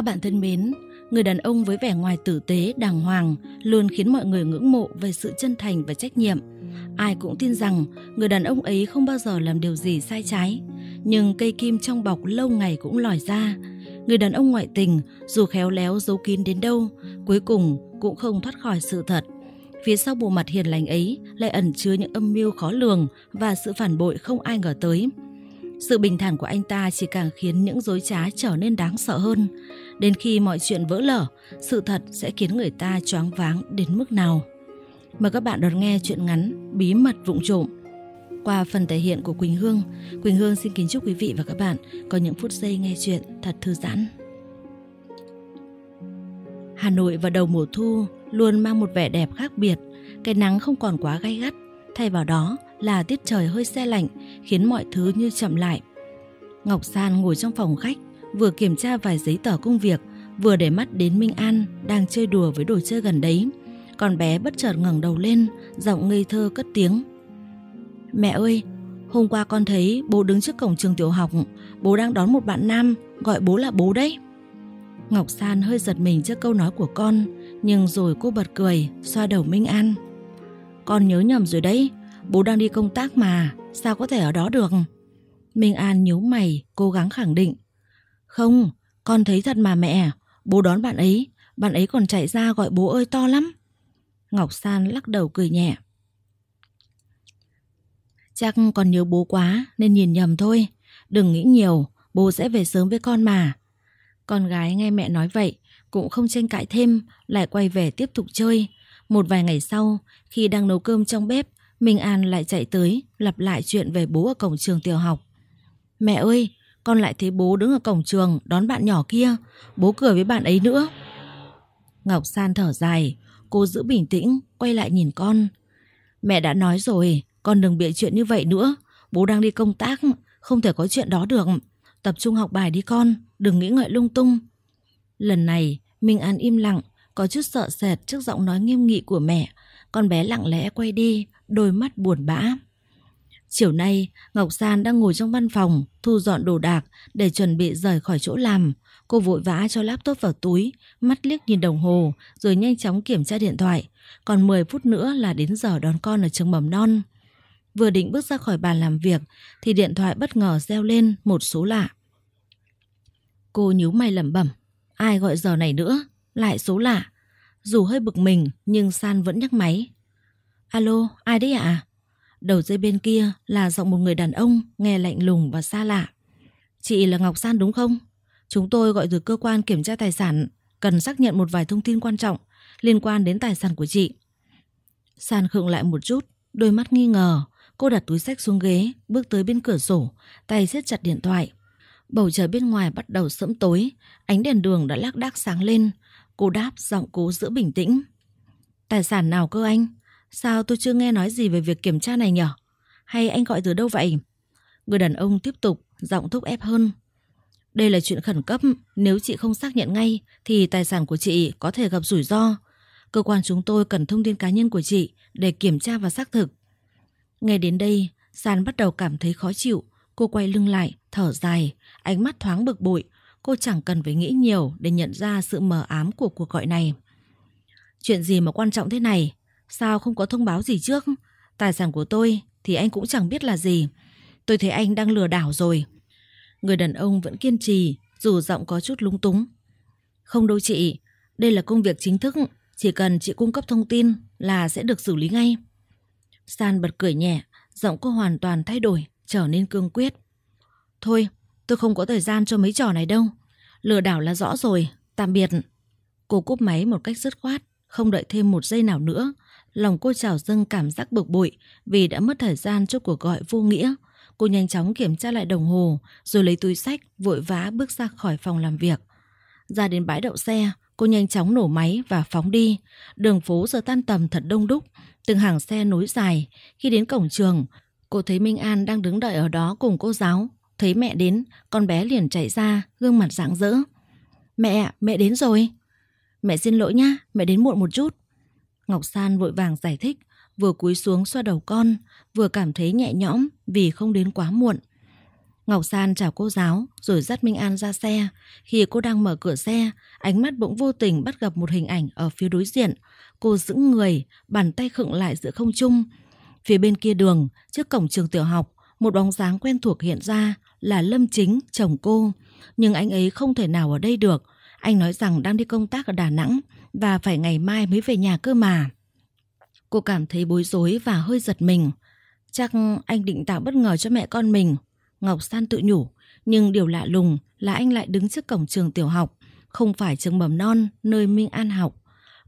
Các bạn thân mến, người đàn ông với vẻ ngoài tử tế, đàng hoàng luôn khiến mọi người ngưỡng mộ về sự chân thành và trách nhiệm. Ai cũng tin rằng người đàn ông ấy không bao giờ làm điều gì sai trái, nhưng cây kim trong bọc lâu ngày cũng lòi ra. Người đàn ông ngoại tình, dù khéo léo giấu kín đến đâu, cuối cùng cũng không thoát khỏi sự thật. Phía sau bộ mặt hiền lành ấy lại ẩn chứa những âm mưu khó lường và sự phản bội không ai ngờ tới. Sự bình thản của anh ta chỉ càng khiến những dối trá trở nên đáng sợ hơn. Đến khi mọi chuyện vỡ lở, sự thật sẽ khiến người ta choáng váng đến mức nào. Mời các bạn đón nghe chuyện ngắn Bí mật vụng trộm. Qua phần thể hiện của Quỳnh Hương, Quỳnh Hương xin kính chúc quý vị và các bạn có những phút giây nghe chuyện thật thư giãn. Hà Nội vào đầu mùa thu luôn mang một vẻ đẹp khác biệt. Cái nắng không còn quá gay gắt, thay vào đó là tiết trời hơi se lạnh khiến mọi thứ như chậm lại. Ngọc San ngồi trong phòng khách vừa kiểm tra vài giấy tờ công việc, vừa để mắt đến Minh An đang chơi đùa với đồ chơi gần đấy. Con bé bất chợt ngẩng đầu lên, giọng ngây thơ cất tiếng. Mẹ ơi, hôm qua con thấy bố đứng trước cổng trường tiểu học, bố đang đón một bạn nam, gọi bố là bố đấy. Ngọc San hơi giật mình trước câu nói của con, nhưng rồi cô bật cười, xoa đầu Minh An. Con nhớ nhầm rồi đấy, bố đang đi công tác mà, sao có thể ở đó được? Minh An nhíu mày, cố gắng khẳng định. Không, con thấy thật mà mẹ, bố đón bạn ấy, bạn ấy còn chạy ra gọi bố ơi to lắm. Ngọc San lắc đầu cười nhẹ. Chắc còn nhớ bố quá nên nhìn nhầm thôi. Đừng nghĩ nhiều, bố sẽ về sớm với con mà. Con gái nghe mẹ nói vậy, cũng không tranh cãi thêm, lại quay về tiếp tục chơi. Một vài ngày sau, khi đang nấu cơm trong bếp, Minh An lại chạy tới, lặp lại chuyện về bố ở cổng trường tiểu học. Mẹ ơi, con lại thấy bố đứng ở cổng trường đón bạn nhỏ kia, bố cười với bạn ấy nữa. Ngọc San thở dài, cô giữ bình tĩnh, quay lại nhìn con. Mẹ đã nói rồi, con đừng bịa chuyện như vậy nữa, bố đang đi công tác, không thể có chuyện đó được. Tập trung học bài đi con, đừng nghĩ ngợi lung tung. Lần này, Minh An im lặng, có chút sợ sệt trước giọng nói nghiêm nghị của mẹ. Con bé lặng lẽ quay đi, đôi mắt buồn bã. Chiều nay, Ngọc San đang ngồi trong văn phòng thu dọn đồ đạc để chuẩn bị rời khỏi chỗ làm. Cô vội vã cho laptop vào túi, mắt liếc nhìn đồng hồ rồi nhanh chóng kiểm tra điện thoại. Còn 10 phút nữa là đến giờ đón con ở trường mầm non. Vừa định bước ra khỏi bàn làm việc thì điện thoại bất ngờ reo lên một số lạ. Cô nhíu mày lẩm bẩm, ai gọi giờ này nữa, lại số lạ. Dù hơi bực mình nhưng San vẫn nhắc máy. Alo, ai đấy ạ? À? Đầu dây bên kia là giọng một người đàn ông nghe lạnh lùng và xa lạ. Chị là Ngọc San đúng không? Chúng tôi gọi từ cơ quan kiểm tra tài sản, cần xác nhận một vài thông tin quan trọng liên quan đến tài sản của chị. San khựng lại một chút, đôi mắt nghi ngờ. Cô đặt túi sách xuống ghế, bước tới bên cửa sổ, tay siết chặt điện thoại. Bầu trời bên ngoài bắt đầu sẫm tối, ánh đèn đường đã lác đác sáng lên. Cô đáp giọng cố giữ bình tĩnh. Tài sản nào cơ anh? Sao tôi chưa nghe nói gì về việc kiểm tra này nhở? Hay anh gọi từ đâu vậy? Người đàn ông tiếp tục, giọng thúc ép hơn. Đây là chuyện khẩn cấp, nếu chị không xác nhận ngay thì tài sản của chị có thể gặp rủi ro. Cơ quan chúng tôi cần thông tin cá nhân của chị để kiểm tra và xác thực. Nghe đến đây, San bắt đầu cảm thấy khó chịu. Cô quay lưng lại, thở dài, ánh mắt thoáng bực bội. Cô chẳng cần phải nghĩ nhiều để nhận ra sự mờ ám của cuộc gọi này. Chuyện gì mà quan trọng thế này? Sao không có thông báo gì trước? Tài sản của tôi thì anh cũng chẳng biết là gì. Tôi thấy anh đang lừa đảo rồi. Người đàn ông vẫn kiên trì, dù giọng có chút lúng túng. Không đâu chị, đây là công việc chính thức, chỉ cần chị cung cấp thông tin là sẽ được xử lý ngay. San bật cười nhẹ, giọng cô hoàn toàn thay đổi, trở nên cương quyết. Thôi, tôi không có thời gian cho mấy trò này đâu. Lừa đảo là rõ rồi, tạm biệt. Cô cúp máy một cách dứt khoát, không đợi thêm một giây nào nữa. Lòng cô trào dâng cảm giác bực bội vì đã mất thời gian cho cuộc gọi vô nghĩa. Cô nhanh chóng kiểm tra lại đồng hồ rồi lấy túi sách vội vã bước ra khỏi phòng làm việc. Ra đến bãi đậu xe, cô nhanh chóng nổ máy và phóng đi. Đường phố giờ tan tầm thật đông đúc, từng hàng xe nối dài. Khi đến cổng trường, cô thấy Minh An đang đứng đợi ở đó cùng cô giáo. Thấy mẹ đến, con bé liền chạy ra, gương mặt rạng rỡ. Mẹ, mẹ đến rồi. Mẹ xin lỗi nhá, mẹ đến muộn một chút. Ngọc San vội vàng giải thích, vừa cúi xuống xoa đầu con, vừa cảm thấy nhẹ nhõm vì không đến quá muộn. Ngọc San chào cô giáo rồi dắt Minh An ra xe. Khi cô đang mở cửa xe, ánh mắt bỗng vô tình bắt gặp một hình ảnh ở phía đối diện. Cô giữ người, bàn tay khựng lại giữa không trung. Phía bên kia đường, trước cổng trường tiểu học, một bóng dáng quen thuộc hiện ra là Lâm Chính, chồng cô. Nhưng anh ấy không thể nào ở đây được. Anh nói rằng đang đi công tác ở Đà Nẵng và phải ngày mai mới về nhà cơ mà. Cô cảm thấy bối rối và hơi giật mình. Chắc anh định tạo bất ngờ cho mẹ con mình. Ngọc San tự nhủ, nhưng điều lạ lùng là anh lại đứng trước cổng trường tiểu học, không phải trường mầm non nơi Minh An học.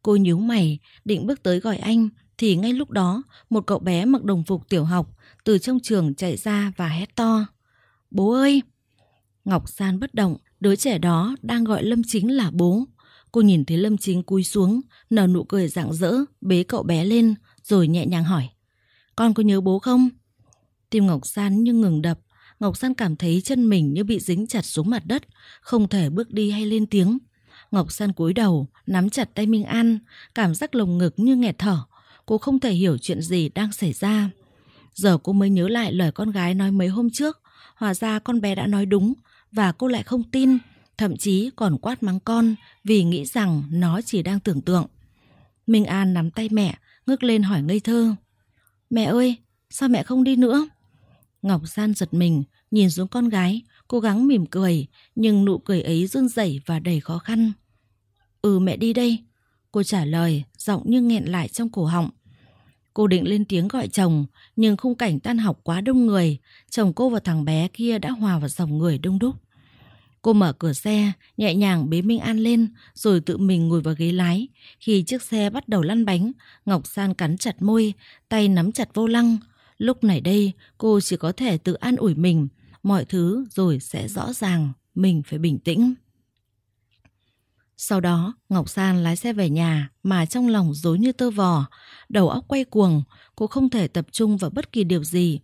Cô nhíu mày, định bước tới gọi anh, thì ngay lúc đó một cậu bé mặc đồng phục tiểu học từ trong trường chạy ra và hét to. Bố ơi! Ngọc San bất động, đứa trẻ đó đang gọi Lâm Chính là bố. Cô nhìn thấy Lâm Chính cúi xuống, nở nụ cười rạng rỡ, bế cậu bé lên, rồi nhẹ nhàng hỏi. Con có nhớ bố không? Tim Ngọc San như ngừng đập, Ngọc San cảm thấy chân mình như bị dính chặt xuống mặt đất, không thể bước đi hay lên tiếng. Ngọc San cúi đầu, nắm chặt tay Minh An, cảm giác lồng ngực như nghẹt thở. Cô không thể hiểu chuyện gì đang xảy ra. Giờ cô mới nhớ lại lời con gái nói mấy hôm trước. Hòa ra con bé đã nói đúng và cô lại không tin thậm chí còn quát mắng con vì nghĩ rằng nó chỉ đang tưởng tượng. Minh An nắm tay mẹ, ngước lên hỏi ngây thơ. Mẹ ơi, sao mẹ không đi nữa? Ngọc San giật mình, nhìn xuống con gái, cố gắng mỉm cười, nhưng nụ cười ấy run rẩy và đầy khó khăn. Ừ mẹ đi đây, cô trả lời, giọng như nghẹn lại trong cổ họng. Cô định lên tiếng gọi chồng, nhưng khung cảnh tan học quá đông người, chồng cô và thằng bé kia đã hòa vào dòng người đông đúc. Cô mở cửa xe, nhẹ nhàng bế Minh An lên, rồi tự mình ngồi vào ghế lái. Khi chiếc xe bắt đầu lăn bánh, Ngọc San cắn chặt môi, tay nắm chặt vô lăng. Lúc này đây, cô chỉ có thể tự an ủi mình, mọi thứ rồi sẽ rõ ràng, mình phải bình tĩnh. Sau đó, Ngọc San lái xe về nhà mà trong lòng dối như tơ vò, đầu óc quay cuồng, cô không thể tập trung vào bất kỳ điều gì.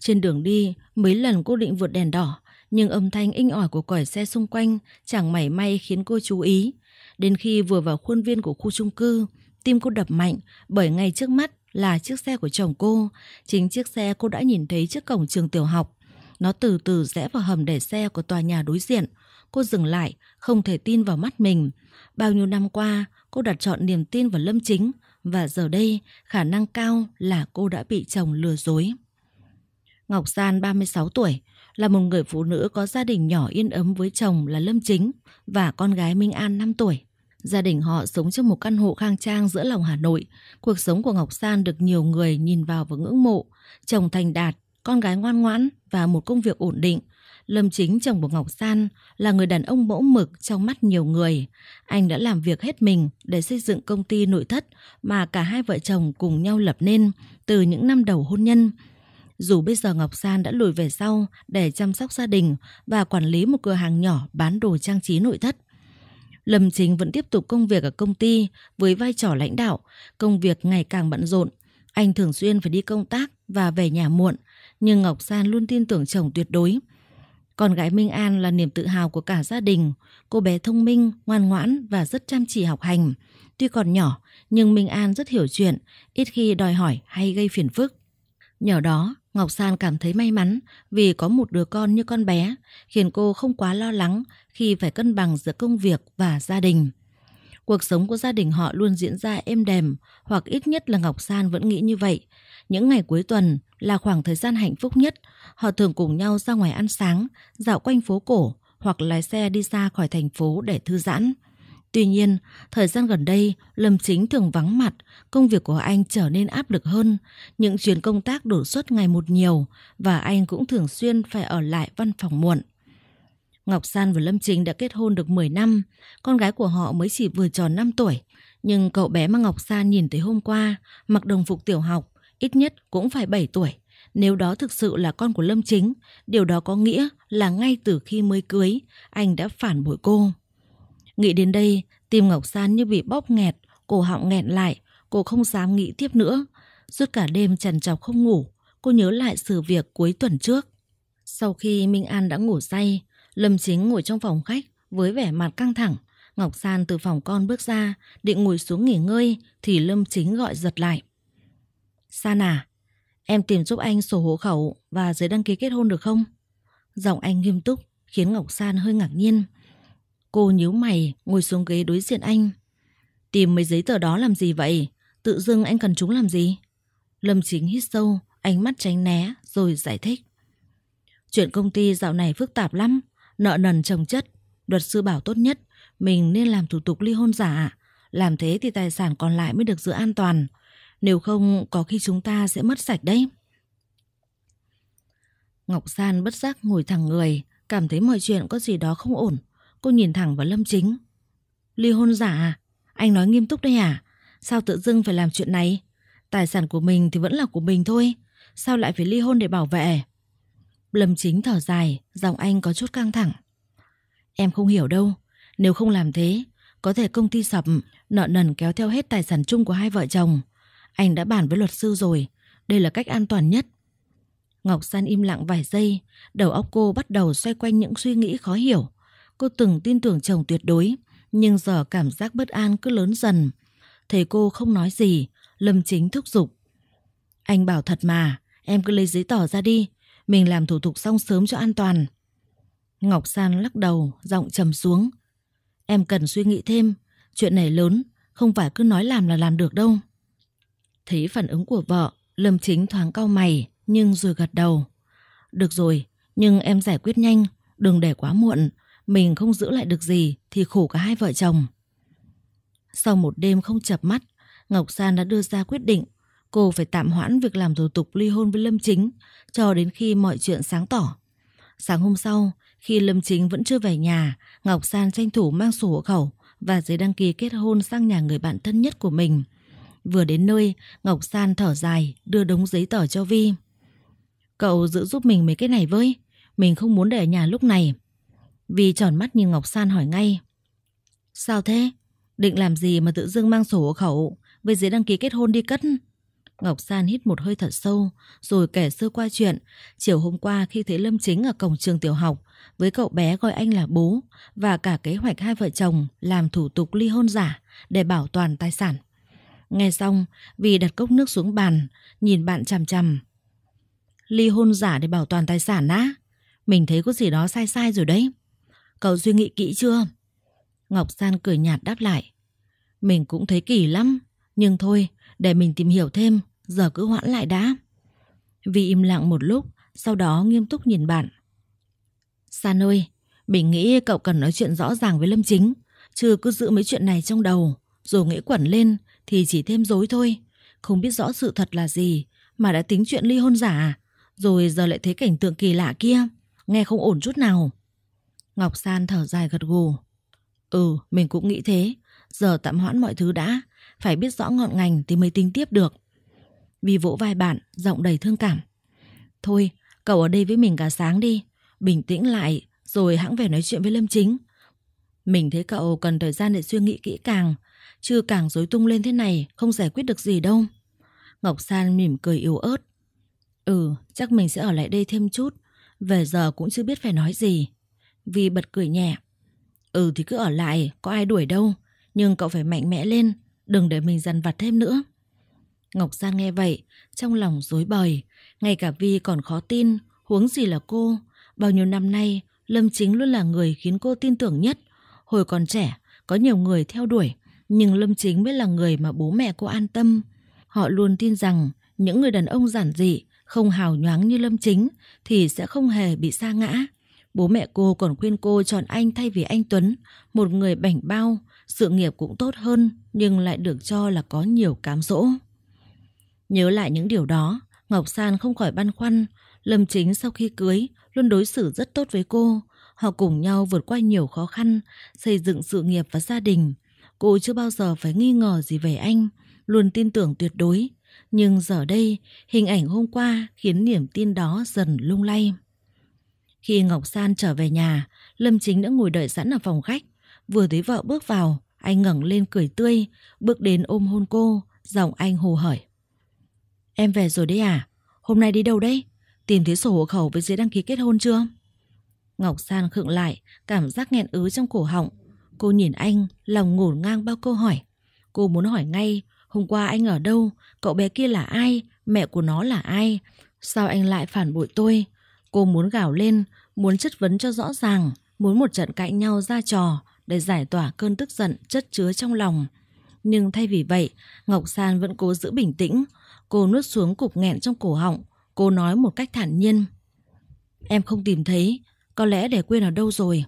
Trên đường đi, mấy lần cô định vượt đèn đỏ, nhưng âm thanh inh ỏi của còi xe xung quanh chẳng mảy may khiến cô chú ý. Đến khi vừa vào khuôn viên của khu chung cư, tim cô đập mạnh bởi ngay trước mắt là chiếc xe của chồng cô, chính chiếc xe cô đã nhìn thấy trước cổng trường tiểu học. Nó từ từ rẽ vào hầm để xe của tòa nhà đối diện. Cô dừng lại, không thể tin vào mắt mình. Bao nhiêu năm qua, cô đặt chọn niềm tin vào Lâm Chính và giờ đây khả năng cao là cô đã bị chồng lừa dối. Ngọc San 36 tuổi, là một người phụ nữ có gia đình nhỏ yên ấm với chồng là Lâm Chính và con gái Minh An 5 tuổi. Gia đình họ sống trong một căn hộ khang trang giữa lòng Hà Nội. Cuộc sống của Ngọc San được nhiều người nhìn vào và ngưỡng mộ. Chồng thành đạt, con gái ngoan ngoãn và một công việc ổn định. Lâm Chính chồng của Ngọc San là người đàn ông mẫu mực trong mắt nhiều người. Anh đã làm việc hết mình để xây dựng công ty nội thất mà cả hai vợ chồng cùng nhau lập nên từ những năm đầu hôn nhân. Dù bây giờ Ngọc San đã lùi về sau để chăm sóc gia đình và quản lý một cửa hàng nhỏ bán đồ trang trí nội thất. Lâm Chính vẫn tiếp tục công việc ở công ty với vai trò lãnh đạo, công việc ngày càng bận rộn. Anh thường xuyên phải đi công tác và về nhà muộn, nhưng Ngọc San luôn tin tưởng chồng tuyệt đối. Con gái Minh An là niềm tự hào của cả gia đình. Cô bé thông minh, ngoan ngoãn và rất chăm chỉ học hành. Tuy còn nhỏ, nhưng Minh An rất hiểu chuyện, ít khi đòi hỏi hay gây phiền phức. Nhờ đó, Ngọc San cảm thấy may mắn vì có một đứa con như con bé, khiến cô không quá lo lắng khi phải cân bằng giữa công việc và gia đình. Cuộc sống của gia đình họ luôn diễn ra êm đềm, hoặc ít nhất là Ngọc San vẫn nghĩ như vậy. Những ngày cuối tuần là khoảng thời gian hạnh phúc nhất, họ thường cùng nhau ra ngoài ăn sáng, dạo quanh phố cổ hoặc lái xe đi xa khỏi thành phố để thư giãn. Tuy nhiên, thời gian gần đây, Lâm Chính thường vắng mặt, công việc của anh trở nên áp lực hơn, những chuyến công tác đổ xuất ngày một nhiều và anh cũng thường xuyên phải ở lại văn phòng muộn. Ngọc San và Lâm Chính đã kết hôn được 10 năm, con gái của họ mới chỉ vừa tròn 5 tuổi. Nhưng cậu bé mà Ngọc San nhìn thấy hôm qua, mặc đồng phục tiểu học, ít nhất cũng phải 7 tuổi. Nếu đó thực sự là con của Lâm Chính, điều đó có nghĩa là ngay từ khi mới cưới, anh đã phản bội cô. Nghĩ đến đây, tim Ngọc San như bị bóp nghẹt, cổ họng nghẹn lại, cô không dám nghĩ tiếp nữa. Suốt cả đêm trần trọc không ngủ, cô nhớ lại sự việc cuối tuần trước. Sau khi Minh An đã ngủ say, Lâm Chính ngồi trong phòng khách với vẻ mặt căng thẳng. Ngọc San từ phòng con bước ra, định ngồi xuống nghỉ ngơi thì Lâm Chính gọi giật lại. San à, em tìm giúp anh sổ hộ khẩu và giấy đăng ký kết hôn được không? Giọng anh nghiêm túc khiến Ngọc San hơi ngạc nhiên. Cô nhíu mày, ngồi xuống ghế đối diện anh. Tìm mấy giấy tờ đó làm gì vậy? Tự dưng anh cần chúng làm gì? Lâm Chính hít sâu, ánh mắt tránh né, rồi giải thích. Chuyện công ty dạo này phức tạp lắm, nợ nần chồng chất. Luật sư bảo tốt nhất, mình nên làm thủ tục ly hôn giả. Làm thế thì tài sản còn lại mới được giữ an toàn. Nếu không, có khi chúng ta sẽ mất sạch đấy. Ngọc San bất giác ngồi thẳng người, cảm thấy mọi chuyện có gì đó không ổn. Cô nhìn thẳng vào Lâm Chính. Ly hôn giả à? Anh nói nghiêm túc đây à? Sao tự dưng phải làm chuyện này? Tài sản của mình thì vẫn là của mình thôi. Sao lại phải ly hôn để bảo vệ? Lâm Chính thở dài, giọng anh có chút căng thẳng. Em không hiểu đâu. Nếu không làm thế, có thể công ty sập, nợ nần kéo theo hết tài sản chung của hai vợ chồng. Anh đã bàn với luật sư rồi, đây là cách an toàn nhất. Ngọc San im lặng vài giây, đầu óc cô bắt đầu xoay quanh những suy nghĩ khó hiểu. Cô từng tin tưởng chồng tuyệt đối, nhưng giờ cảm giác bất an cứ lớn dần. Thầy cô không nói gì, Lâm Chính thúc giục. Anh bảo thật mà, em cứ lấy giấy tờ ra đi, mình làm thủ tục xong sớm cho an toàn. Ngọc San lắc đầu, giọng trầm xuống. Em cần suy nghĩ thêm, chuyện này lớn, không phải cứ nói làm là làm được đâu. Thấy phản ứng của vợ, Lâm Chính thoáng cau mày, nhưng rồi gật đầu. Được rồi, nhưng em giải quyết nhanh, đừng để quá muộn, mình không giữ lại được gì thì khổ cả hai vợ chồng. Sau một đêm không chập mắt, Ngọc San đã đưa ra quyết định cô phải tạm hoãn việc làm thủ tục ly hôn với Lâm Chính cho đến khi mọi chuyện sáng tỏ. Sáng hôm sau, khi Lâm Chính vẫn chưa về nhà, Ngọc San tranh thủ mang sổ hộ khẩu và giấy đăng ký kết hôn sang nhà người bạn thân nhất của mình. Vừa đến nơi, Ngọc San thở dài, đưa đống giấy tờ cho Vi. Cậu giữ giúp mình mấy cái này với, mình không muốn để ở nhà lúc này. Vì tròn mắt nhìn Ngọc San hỏi ngay Sao thế? Định làm gì mà tự dưng mang sổ hộ khẩu Với giấy đăng ký kết hôn đi cất Ngọc San hít một hơi thật sâu Rồi kể sơ qua chuyện Chiều hôm qua khi thấy Lâm Chính ở cổng trường tiểu học Với cậu bé gọi anh là bố Và cả kế hoạch hai vợ chồng Làm thủ tục ly hôn giả Để bảo toàn tài sản Nghe xong Vì đặt cốc nước xuống bàn Nhìn bạn chằm chằm Ly hôn giả để bảo toàn tài sản á Mình thấy có gì đó sai sai rồi đấy cậu suy nghĩ kỹ chưa? Ngọc San cười nhạt đáp lại. Mình cũng thấy kỳ lắm, nhưng thôi, để mình tìm hiểu thêm, giờ cứ hoãn lại đã. Vì im lặng một lúc, sau đó nghiêm túc nhìn bạn. San ơi, mình nghĩ cậu cần nói chuyện rõ ràng với Lâm Chính, chứ cứ giữ mấy chuyện này trong đầu, rồi nghĩ quẩn lên thì chỉ thêm dối thôi. Không biết rõ sự thật là gì mà đã tính chuyện ly hôn giả, à? rồi giờ lại thấy cảnh tượng kỳ lạ kia, nghe không ổn chút nào. Ngọc San thở dài gật gù. Ừ, mình cũng nghĩ thế. Giờ tạm hoãn mọi thứ đã. Phải biết rõ ngọn ngành thì mới tính tiếp được. Vì vỗ vai bạn, giọng đầy thương cảm. Thôi, cậu ở đây với mình cả sáng đi. Bình tĩnh lại, rồi hãng về nói chuyện với Lâm Chính. Mình thấy cậu cần thời gian để suy nghĩ kỹ càng. Chứ càng rối tung lên thế này, không giải quyết được gì đâu. Ngọc San mỉm cười yếu ớt. Ừ, chắc mình sẽ ở lại đây thêm chút. Về giờ cũng chưa biết phải nói gì. Vi bật cười nhẹ. Ừ thì cứ ở lại, có ai đuổi đâu. Nhưng cậu phải mạnh mẽ lên, đừng để mình dần vặt thêm nữa. Ngọc San nghe vậy, trong lòng rối bời. Ngay cả Vi còn khó tin, huống gì là cô. Bao nhiêu năm nay, Lâm Chính luôn là người khiến cô tin tưởng nhất. Hồi còn trẻ, có nhiều người theo đuổi, nhưng Lâm Chính mới là người mà bố mẹ cô an tâm. Họ luôn tin rằng những người đàn ông giản dị, không hào nhoáng như Lâm Chính thì sẽ không hề bị xa ngã. Bố mẹ cô còn khuyên cô chọn anh thay vì anh Tuấn, một người bảnh bao, sự nghiệp cũng tốt hơn nhưng lại được cho là có nhiều cám dỗ. Nhớ lại những điều đó, Ngọc San không khỏi băn khoăn. Lâm Chính sau khi cưới luôn đối xử rất tốt với cô. Họ cùng nhau vượt qua nhiều khó khăn, xây dựng sự nghiệp và gia đình. Cô chưa bao giờ phải nghi ngờ gì về anh, luôn tin tưởng tuyệt đối. Nhưng giờ đây, hình ảnh hôm qua khiến niềm tin đó dần lung lay. Khi Ngọc San trở về nhà, Lâm Chính đã ngồi đợi sẵn ở phòng khách. Vừa thấy vợ bước vào, anh ngẩng lên cười tươi, bước đến ôm hôn cô, giọng anh hồ hởi. Em về rồi đấy à? Hôm nay đi đâu đấy? Tìm thấy sổ hộ khẩu với giấy đăng ký kết hôn chưa? Ngọc San khựng lại, cảm giác nghẹn ứ trong cổ họng. Cô nhìn anh, lòng ngổn ngang bao câu hỏi. Cô muốn hỏi ngay, hôm qua anh ở đâu, cậu bé kia là ai, mẹ của nó là ai? Sao anh lại phản bội tôi? Cô muốn gào lên, muốn chất vấn cho rõ ràng, muốn một trận cãi nhau ra trò để giải tỏa cơn tức giận chất chứa trong lòng. Nhưng thay vì vậy, Ngọc San vẫn cố giữ bình tĩnh. Cô nuốt xuống cục nghẹn trong cổ họng. Cô nói một cách thản nhiên. Em không tìm thấy, có lẽ để quên ở đâu rồi.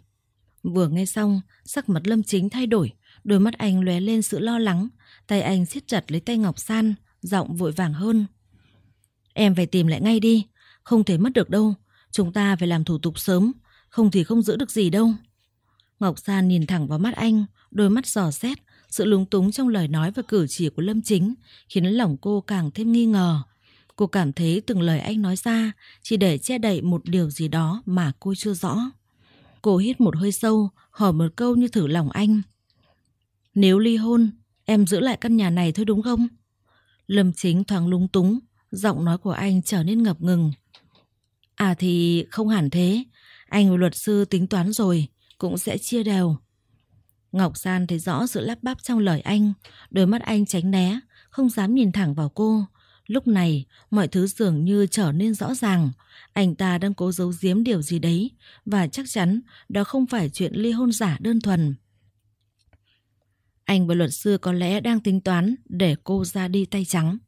Vừa nghe xong, sắc mặt Lâm Chính thay đổi. Đôi mắt anh lóe lên sự lo lắng. Tay anh siết chặt lấy tay Ngọc San, giọng vội vàng hơn. Em phải tìm lại ngay đi, không thể mất được đâu. Chúng ta phải làm thủ tục sớm, không thì không giữ được gì đâu. Ngọc San nhìn thẳng vào mắt anh, đôi mắt giò xét, sự lúng túng trong lời nói và cử chỉ của Lâm Chính khiến lòng cô càng thêm nghi ngờ. Cô cảm thấy từng lời anh nói ra chỉ để che đậy một điều gì đó mà cô chưa rõ. Cô hít một hơi sâu, hỏi một câu như thử lòng anh. Nếu ly hôn, em giữ lại căn nhà này thôi đúng không? Lâm Chính thoáng lúng túng, giọng nói của anh trở nên ngập ngừng. À thì không hẳn thế, anh và luật sư tính toán rồi, cũng sẽ chia đều. Ngọc San thấy rõ sự lắp bắp trong lời anh, đôi mắt anh tránh né, không dám nhìn thẳng vào cô. Lúc này, mọi thứ dường như trở nên rõ ràng. Anh ta đang cố giấu giếm điều gì đấy, và chắc chắn đó không phải chuyện ly hôn giả đơn thuần. Anh và luật sư có lẽ đang tính toán để cô ra đi tay trắng.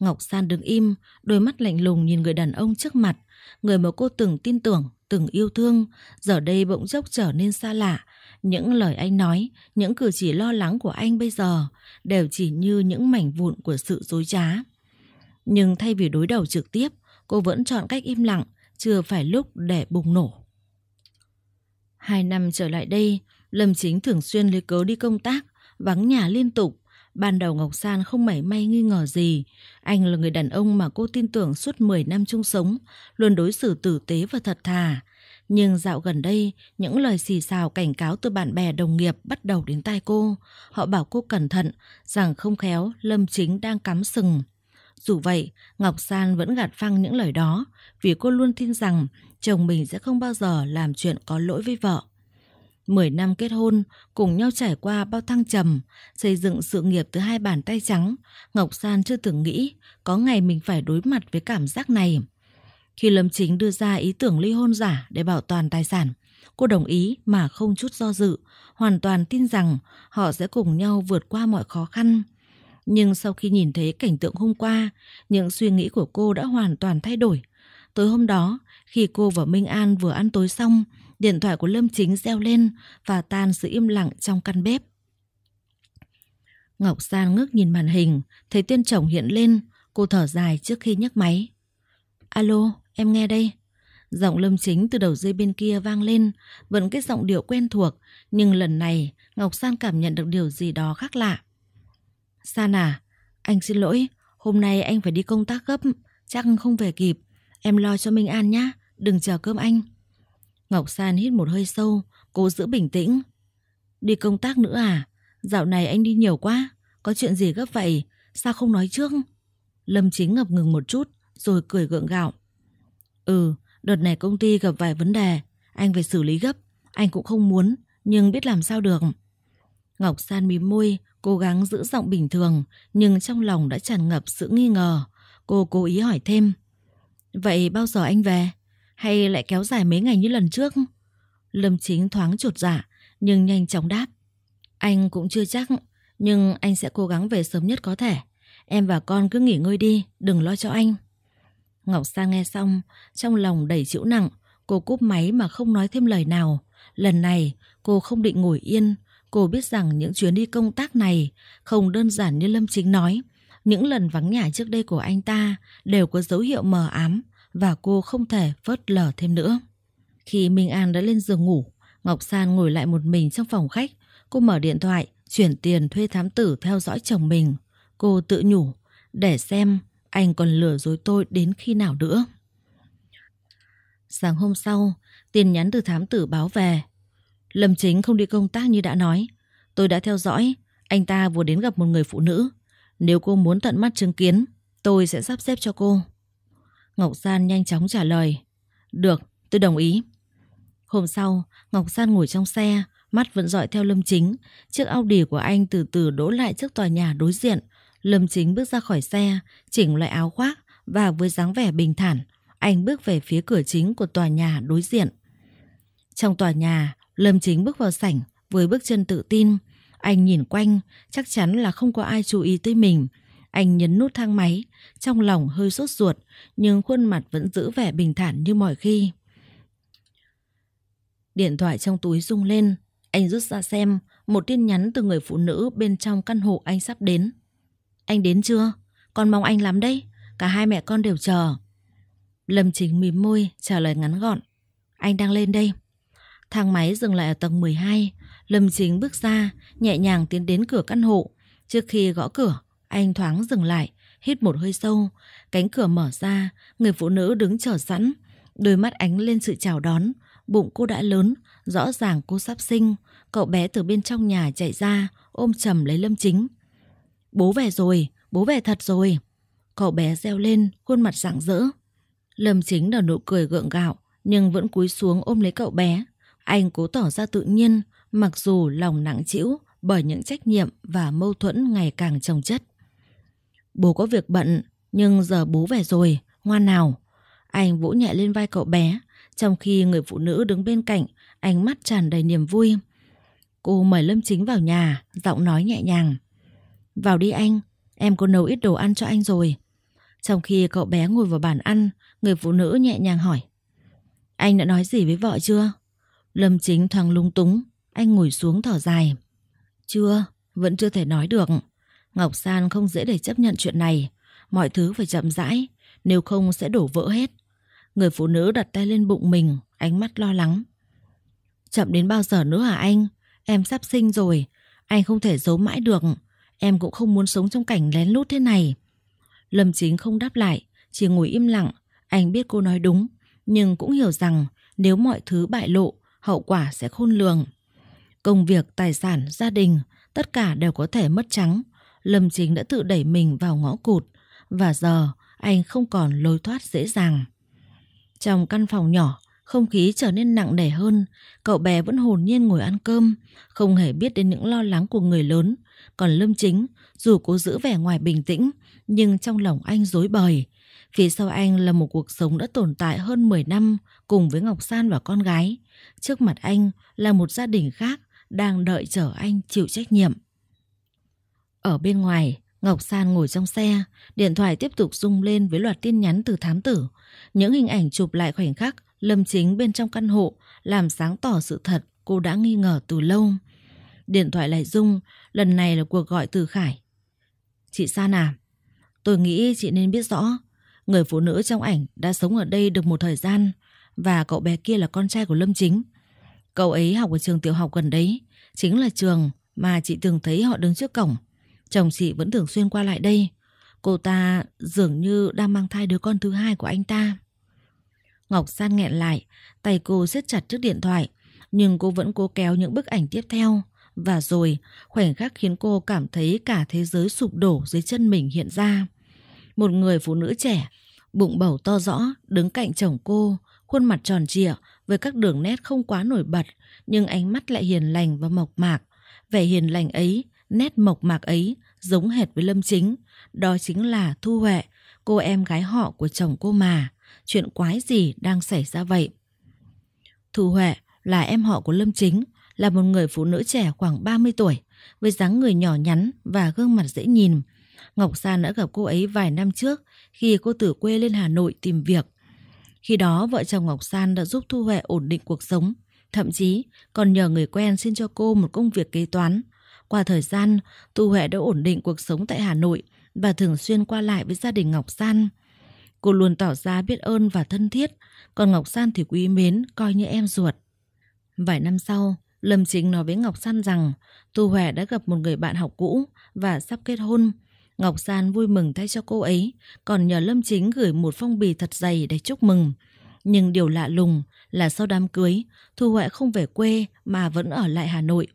Ngọc San đứng im, đôi mắt lạnh lùng nhìn người đàn ông trước mặt, Người mà cô từng tin tưởng, từng yêu thương, giờ đây bỗng dốc trở nên xa lạ. Những lời anh nói, những cử chỉ lo lắng của anh bây giờ đều chỉ như những mảnh vụn của sự dối trá. Nhưng thay vì đối đầu trực tiếp, cô vẫn chọn cách im lặng, chưa phải lúc để bùng nổ. Hai năm trở lại đây, Lâm Chính thường xuyên lấy cớ đi công tác, vắng nhà liên tục. Ban đầu Ngọc San không mảy may nghi ngờ gì. Anh là người đàn ông mà cô tin tưởng suốt 10 năm chung sống, luôn đối xử tử tế và thật thà. Nhưng dạo gần đây, những lời xì xào cảnh cáo từ bạn bè đồng nghiệp bắt đầu đến tai cô. Họ bảo cô cẩn thận, rằng không khéo Lâm Chính đang cắm sừng. Dù vậy, Ngọc San vẫn gạt phăng những lời đó vì cô luôn tin rằng chồng mình sẽ không bao giờ làm chuyện có lỗi với vợ. 10 năm kết hôn, cùng nhau trải qua bao thăng trầm, xây dựng sự nghiệp từ hai bàn tay trắng, Ngọc San chưa từng nghĩ có ngày mình phải đối mặt với cảm giác này. Khi Lâm Chính đưa ra ý tưởng ly hôn giả để bảo toàn tài sản, cô đồng ý mà không chút do dự, hoàn toàn tin rằng họ sẽ cùng nhau vượt qua mọi khó khăn. Nhưng sau khi nhìn thấy cảnh tượng hôm qua, những suy nghĩ của cô đã hoàn toàn thay đổi. Tối hôm đó, khi cô và Minh An vừa ăn tối xong, Điện thoại của Lâm Chính reo lên và tan sự im lặng trong căn bếp. Ngọc San ngước nhìn màn hình, thấy tuyên chồng hiện lên, cô thở dài trước khi nhấc máy. Alo, em nghe đây. Giọng Lâm Chính từ đầu dây bên kia vang lên, vẫn cái giọng điệu quen thuộc, nhưng lần này Ngọc San cảm nhận được điều gì đó khác lạ. San à, anh xin lỗi, hôm nay anh phải đi công tác gấp, chắc không về kịp. Em lo cho Minh An nhé, đừng chờ cơm anh. Ngọc San hít một hơi sâu, cố giữ bình tĩnh. Đi công tác nữa à? Dạo này anh đi nhiều quá, có chuyện gì gấp vậy? Sao không nói trước? Lâm Chính ngập ngừng một chút, rồi cười gượng gạo. Ừ, đợt này công ty gặp vài vấn đề, anh phải xử lý gấp, anh cũng không muốn, nhưng biết làm sao được. Ngọc San mím môi, cố gắng giữ giọng bình thường, nhưng trong lòng đã tràn ngập sự nghi ngờ. Cô cố ý hỏi thêm. Vậy bao giờ anh về? hay lại kéo dài mấy ngày như lần trước? Lâm Chính thoáng chột dạ nhưng nhanh chóng đáp. Anh cũng chưa chắc, nhưng anh sẽ cố gắng về sớm nhất có thể. Em và con cứ nghỉ ngơi đi, đừng lo cho anh. Ngọc Sa nghe xong, trong lòng đầy chịu nặng, cô cúp máy mà không nói thêm lời nào. Lần này, cô không định ngồi yên, cô biết rằng những chuyến đi công tác này không đơn giản như Lâm Chính nói. Những lần vắng nhà trước đây của anh ta đều có dấu hiệu mờ ám, và cô không thể vớt lờ thêm nữa. Khi Minh An đã lên giường ngủ, Ngọc San ngồi lại một mình trong phòng khách. Cô mở điện thoại, chuyển tiền thuê thám tử theo dõi chồng mình. Cô tự nhủ, để xem anh còn lừa dối tôi đến khi nào nữa. Sáng hôm sau, tin nhắn từ thám tử báo về. Lâm Chính không đi công tác như đã nói. Tôi đã theo dõi, anh ta vừa đến gặp một người phụ nữ. Nếu cô muốn tận mắt chứng kiến, tôi sẽ sắp xếp cho cô. Ngọc San nhanh chóng trả lời Được, tôi đồng ý Hôm sau, Ngọc San ngồi trong xe Mắt vẫn dõi theo Lâm Chính Chiếc Audi của anh từ từ đỗ lại trước tòa nhà đối diện Lâm Chính bước ra khỏi xe Chỉnh lại áo khoác Và với dáng vẻ bình thản Anh bước về phía cửa chính của tòa nhà đối diện Trong tòa nhà Lâm Chính bước vào sảnh Với bước chân tự tin Anh nhìn quanh Chắc chắn là không có ai chú ý tới mình anh nhấn nút thang máy, trong lòng hơi sốt ruột, nhưng khuôn mặt vẫn giữ vẻ bình thản như mọi khi. Điện thoại trong túi rung lên, anh rút ra xem một tin nhắn từ người phụ nữ bên trong căn hộ anh sắp đến. Anh đến chưa? Con mong anh lắm đấy, cả hai mẹ con đều chờ. Lâm Chính mím môi trả lời ngắn gọn. Anh đang lên đây. Thang máy dừng lại ở tầng 12, Lâm Chính bước ra, nhẹ nhàng tiến đến cửa căn hộ. Trước khi gõ cửa, anh thoáng dừng lại, hít một hơi sâu, cánh cửa mở ra, người phụ nữ đứng chờ sẵn, đôi mắt ánh lên sự chào đón, bụng cô đã lớn, rõ ràng cô sắp sinh, cậu bé từ bên trong nhà chạy ra, ôm chầm lấy Lâm Chính. Bố về rồi, bố về thật rồi. Cậu bé reo lên, khuôn mặt rạng rỡ. Lâm Chính nở nụ cười gượng gạo, nhưng vẫn cúi xuống ôm lấy cậu bé. Anh cố tỏ ra tự nhiên, mặc dù lòng nặng trĩu bởi những trách nhiệm và mâu thuẫn ngày càng chồng chất. Bố có việc bận, nhưng giờ bố về rồi, ngoan nào. Anh vỗ nhẹ lên vai cậu bé, trong khi người phụ nữ đứng bên cạnh, ánh mắt tràn đầy niềm vui. Cô mời Lâm Chính vào nhà, giọng nói nhẹ nhàng. Vào đi anh, em có nấu ít đồ ăn cho anh rồi. Trong khi cậu bé ngồi vào bàn ăn, người phụ nữ nhẹ nhàng hỏi. Anh đã nói gì với vợ chưa? Lâm Chính thoáng lung túng, anh ngồi xuống thở dài. Chưa, vẫn chưa thể nói được. Ngọc San không dễ để chấp nhận chuyện này. Mọi thứ phải chậm rãi, nếu không sẽ đổ vỡ hết. Người phụ nữ đặt tay lên bụng mình, ánh mắt lo lắng. Chậm đến bao giờ nữa hả anh? Em sắp sinh rồi, anh không thể giấu mãi được. Em cũng không muốn sống trong cảnh lén lút thế này. Lâm Chính không đáp lại, chỉ ngồi im lặng. Anh biết cô nói đúng, nhưng cũng hiểu rằng nếu mọi thứ bại lộ, hậu quả sẽ khôn lường. Công việc, tài sản, gia đình, tất cả đều có thể mất trắng Lâm Chính đã tự đẩy mình vào ngõ cụt và giờ anh không còn lối thoát dễ dàng. Trong căn phòng nhỏ, không khí trở nên nặng nề hơn, cậu bé vẫn hồn nhiên ngồi ăn cơm, không hề biết đến những lo lắng của người lớn. Còn Lâm Chính, dù cố giữ vẻ ngoài bình tĩnh, nhưng trong lòng anh dối bời. Phía sau anh là một cuộc sống đã tồn tại hơn 10 năm cùng với Ngọc San và con gái. Trước mặt anh là một gia đình khác đang đợi chờ anh chịu trách nhiệm. Ở bên ngoài, Ngọc San ngồi trong xe, điện thoại tiếp tục rung lên với loạt tin nhắn từ thám tử. Những hình ảnh chụp lại khoảnh khắc Lâm Chính bên trong căn hộ làm sáng tỏ sự thật cô đã nghi ngờ từ lâu. Điện thoại lại rung, lần này là cuộc gọi từ Khải. Chị San à, tôi nghĩ chị nên biết rõ, người phụ nữ trong ảnh đã sống ở đây được một thời gian và cậu bé kia là con trai của Lâm Chính. Cậu ấy học ở trường tiểu học gần đấy, chính là trường mà chị từng thấy họ đứng trước cổng. Chồng chị vẫn thường xuyên qua lại đây Cô ta dường như đang mang thai đứa con thứ hai của anh ta Ngọc San nghẹn lại Tay cô siết chặt chiếc điện thoại Nhưng cô vẫn cố kéo những bức ảnh tiếp theo Và rồi khoảnh khắc khiến cô cảm thấy cả thế giới sụp đổ dưới chân mình hiện ra Một người phụ nữ trẻ Bụng bầu to rõ đứng cạnh chồng cô Khuôn mặt tròn trịa với các đường nét không quá nổi bật Nhưng ánh mắt lại hiền lành và mộc mạc Vẻ hiền lành ấy, nét mộc mạc ấy giống hệt với Lâm Chính. Đó chính là Thu Huệ, cô em gái họ của chồng cô mà. Chuyện quái gì đang xảy ra vậy? Thu Huệ là em họ của Lâm Chính, là một người phụ nữ trẻ khoảng 30 tuổi, với dáng người nhỏ nhắn và gương mặt dễ nhìn. Ngọc San đã gặp cô ấy vài năm trước khi cô từ quê lên Hà Nội tìm việc. Khi đó, vợ chồng Ngọc San đã giúp Thu Huệ ổn định cuộc sống, thậm chí còn nhờ người quen xin cho cô một công việc kế toán qua thời gian, thu Huệ đã ổn định cuộc sống tại Hà Nội và thường xuyên qua lại với gia đình Ngọc San. Cô luôn tỏ ra biết ơn và thân thiết, còn Ngọc San thì quý mến, coi như em ruột. Vài năm sau, Lâm Chính nói với Ngọc San rằng thu Huệ đã gặp một người bạn học cũ và sắp kết hôn. Ngọc San vui mừng thay cho cô ấy, còn nhờ Lâm Chính gửi một phong bì thật dày để chúc mừng. Nhưng điều lạ lùng là sau đám cưới, Thu Huệ không về quê mà vẫn ở lại Hà Nội.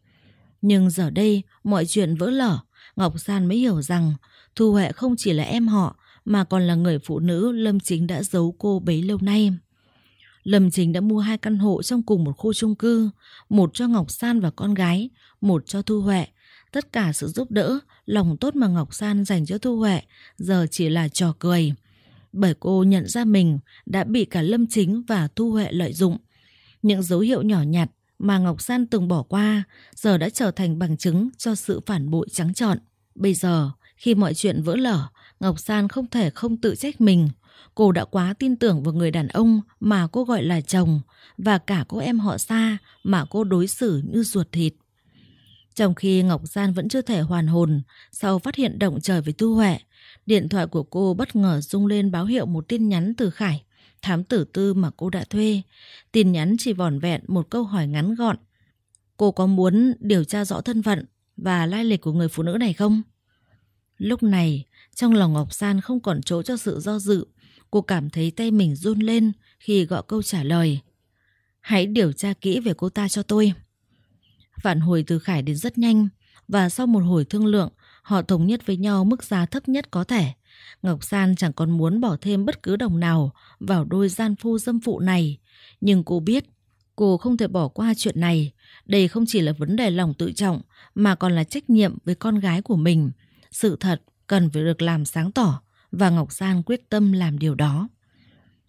Nhưng giờ đây mọi chuyện vỡ lở, Ngọc San mới hiểu rằng Thu Huệ không chỉ là em họ mà còn là người phụ nữ Lâm Chính đã giấu cô bấy lâu nay. Lâm Chính đã mua hai căn hộ trong cùng một khu chung cư, một cho Ngọc San và con gái, một cho Thu Huệ. Tất cả sự giúp đỡ, lòng tốt mà Ngọc San dành cho Thu Huệ giờ chỉ là trò cười. Bởi cô nhận ra mình đã bị cả Lâm Chính và Thu Huệ lợi dụng. Những dấu hiệu nhỏ nhặt mà Ngọc San từng bỏ qua giờ đã trở thành bằng chứng cho sự phản bội trắng trọn. Bây giờ, khi mọi chuyện vỡ lở, Ngọc San không thể không tự trách mình. Cô đã quá tin tưởng vào người đàn ông mà cô gọi là chồng và cả cô em họ xa mà cô đối xử như ruột thịt. Trong khi Ngọc San vẫn chưa thể hoàn hồn sau phát hiện động trời với Tu Huệ, điện thoại của cô bất ngờ rung lên báo hiệu một tin nhắn từ Khải thám tử tư mà cô đã thuê. Tin nhắn chỉ vỏn vẹn một câu hỏi ngắn gọn. Cô có muốn điều tra rõ thân phận và lai lịch của người phụ nữ này không? Lúc này, trong lòng Ngọc San không còn chỗ cho sự do dự. Cô cảm thấy tay mình run lên khi gọi câu trả lời. Hãy điều tra kỹ về cô ta cho tôi. Phản hồi từ Khải đến rất nhanh và sau một hồi thương lượng, họ thống nhất với nhau mức giá thấp nhất có thể. Ngọc San chẳng còn muốn bỏ thêm bất cứ đồng nào vào đôi gian phu dâm phụ này. Nhưng cô biết, cô không thể bỏ qua chuyện này. Đây không chỉ là vấn đề lòng tự trọng, mà còn là trách nhiệm với con gái của mình. Sự thật cần phải được làm sáng tỏ, và Ngọc San quyết tâm làm điều đó.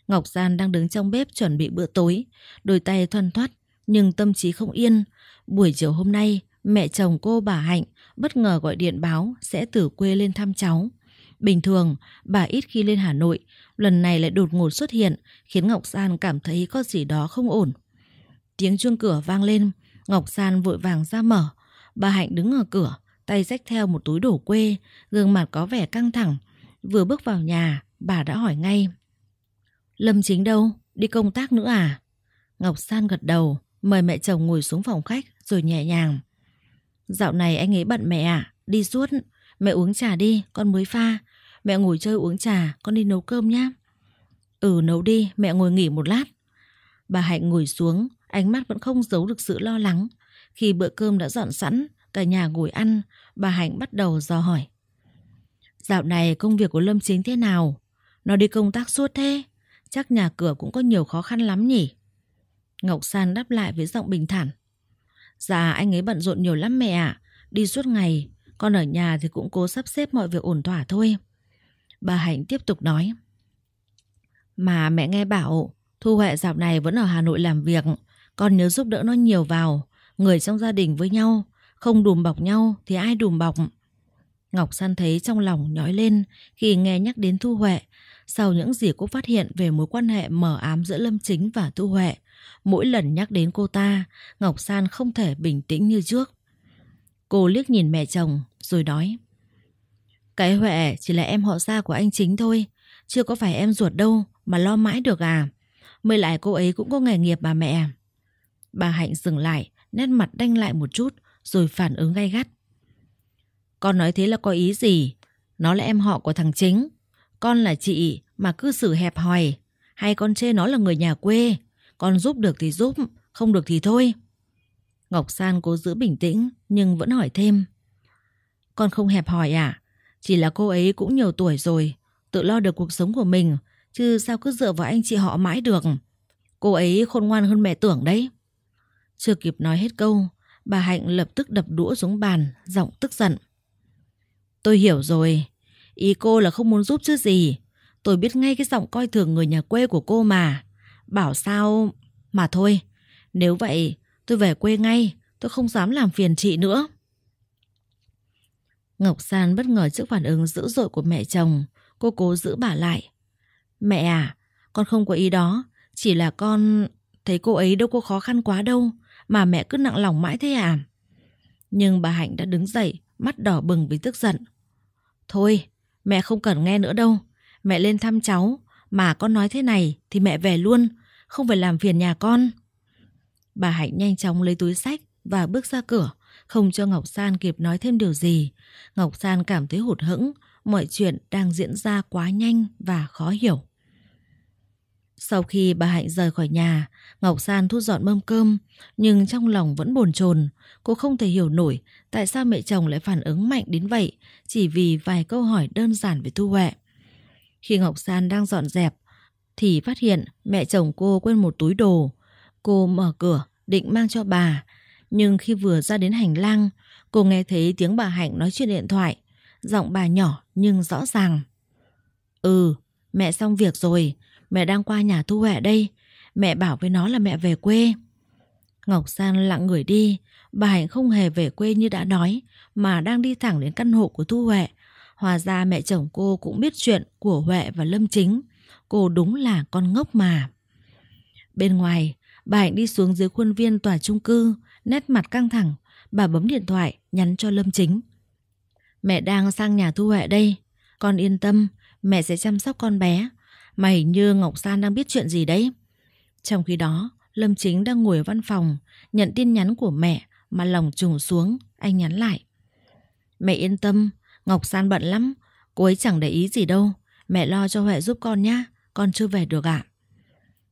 Ngọc San đang đứng trong bếp chuẩn bị bữa tối, đôi tay thoăn thoắt nhưng tâm trí không yên. Buổi chiều hôm nay, mẹ chồng cô bà Hạnh bất ngờ gọi điện báo sẽ từ quê lên thăm cháu. Bình thường, bà ít khi lên Hà Nội, lần này lại đột ngột xuất hiện, khiến Ngọc San cảm thấy có gì đó không ổn. Tiếng chuông cửa vang lên, Ngọc San vội vàng ra mở. Bà Hạnh đứng ở cửa, tay xách theo một túi đổ quê, gương mặt có vẻ căng thẳng. Vừa bước vào nhà, bà đã hỏi ngay. Lâm chính đâu? Đi công tác nữa à? Ngọc San gật đầu, mời mẹ chồng ngồi xuống phòng khách rồi nhẹ nhàng. Dạo này anh ấy bận mẹ à? Đi suốt, mẹ uống trà đi, con mới pha. Mẹ ngồi chơi uống trà, con đi nấu cơm nhá. Ừ nấu đi, mẹ ngồi nghỉ một lát. Bà Hạnh ngồi xuống, ánh mắt vẫn không giấu được sự lo lắng. Khi bữa cơm đã dọn sẵn, cả nhà ngồi ăn, bà Hạnh bắt đầu dò hỏi. Dạo này công việc của Lâm Chính thế nào? Nó đi công tác suốt thế, chắc nhà cửa cũng có nhiều khó khăn lắm nhỉ? Ngọc San đáp lại với giọng bình thản. Dạ anh ấy bận rộn nhiều lắm mẹ ạ, đi suốt ngày, con ở nhà thì cũng cố sắp xếp mọi việc ổn thỏa thôi. Bà Hạnh tiếp tục nói Mà mẹ nghe bảo Thu Huệ dạo này vẫn ở Hà Nội làm việc Con nhớ giúp đỡ nó nhiều vào Người trong gia đình với nhau Không đùm bọc nhau thì ai đùm bọc Ngọc San thấy trong lòng nhói lên Khi nghe nhắc đến Thu Huệ Sau những gì cô phát hiện về mối quan hệ mờ ám giữa Lâm Chính và Thu Huệ Mỗi lần nhắc đến cô ta Ngọc San không thể bình tĩnh như trước Cô liếc nhìn mẹ chồng rồi nói cái Huệ chỉ là em họ xa của anh chính thôi, chưa có phải em ruột đâu mà lo mãi được à. Mới lại cô ấy cũng có nghề nghiệp bà mẹ. Bà Hạnh dừng lại, nét mặt đanh lại một chút rồi phản ứng gay gắt. Con nói thế là có ý gì? Nó là em họ của thằng chính. Con là chị mà cứ xử hẹp hòi. Hay con chê nó là người nhà quê. Con giúp được thì giúp, không được thì thôi. Ngọc San cố giữ bình tĩnh nhưng vẫn hỏi thêm. Con không hẹp hòi à? Chỉ là cô ấy cũng nhiều tuổi rồi, tự lo được cuộc sống của mình, chứ sao cứ dựa vào anh chị họ mãi được. Cô ấy khôn ngoan hơn mẹ tưởng đấy. Chưa kịp nói hết câu, bà Hạnh lập tức đập đũa xuống bàn, giọng tức giận. Tôi hiểu rồi, ý cô là không muốn giúp chứ gì. Tôi biết ngay cái giọng coi thường người nhà quê của cô mà. Bảo sao... Mà thôi, nếu vậy tôi về quê ngay, tôi không dám làm phiền chị nữa. Ngọc San bất ngờ trước phản ứng dữ dội của mẹ chồng, cô cố giữ bà lại. Mẹ à, con không có ý đó, chỉ là con thấy cô ấy đâu có khó khăn quá đâu, mà mẹ cứ nặng lòng mãi thế à. Nhưng bà Hạnh đã đứng dậy, mắt đỏ bừng vì tức giận. Thôi, mẹ không cần nghe nữa đâu, mẹ lên thăm cháu, mà con nói thế này thì mẹ về luôn, không phải làm phiền nhà con. Bà Hạnh nhanh chóng lấy túi sách và bước ra cửa không cho Ngọc San kịp nói thêm điều gì. Ngọc San cảm thấy hụt hẫng, mọi chuyện đang diễn ra quá nhanh và khó hiểu. Sau khi bà Hạnh rời khỏi nhà, Ngọc San thu dọn mâm cơm, nhưng trong lòng vẫn bồn chồn. Cô không thể hiểu nổi tại sao mẹ chồng lại phản ứng mạnh đến vậy chỉ vì vài câu hỏi đơn giản về Thu Huệ. Khi Ngọc San đang dọn dẹp, thì phát hiện mẹ chồng cô quên một túi đồ. Cô mở cửa, định mang cho bà, nhưng khi vừa ra đến hành lang, cô nghe thấy tiếng bà Hạnh nói chuyện điện thoại. Giọng bà nhỏ nhưng rõ ràng. Ừ, mẹ xong việc rồi. Mẹ đang qua nhà Thu Huệ đây. Mẹ bảo với nó là mẹ về quê. Ngọc San lặng người đi. Bà Hạnh không hề về quê như đã nói, mà đang đi thẳng đến căn hộ của Thu Huệ. Hòa ra mẹ chồng cô cũng biết chuyện của Huệ và Lâm Chính. Cô đúng là con ngốc mà. Bên ngoài, bà Hạnh đi xuống dưới khuôn viên tòa trung cư. Nét mặt căng thẳng, bà bấm điện thoại nhắn cho Lâm Chính. Mẹ đang sang nhà Thu Huệ đây, con yên tâm, mẹ sẽ chăm sóc con bé. Mày hình như Ngọc San đang biết chuyện gì đấy. Trong khi đó, Lâm Chính đang ngồi ở văn phòng, nhận tin nhắn của mẹ mà lòng trùng xuống, anh nhắn lại. Mẹ yên tâm, Ngọc San bận lắm, cô ấy chẳng để ý gì đâu. Mẹ lo cho Huệ giúp con nhá, con chưa về được ạ.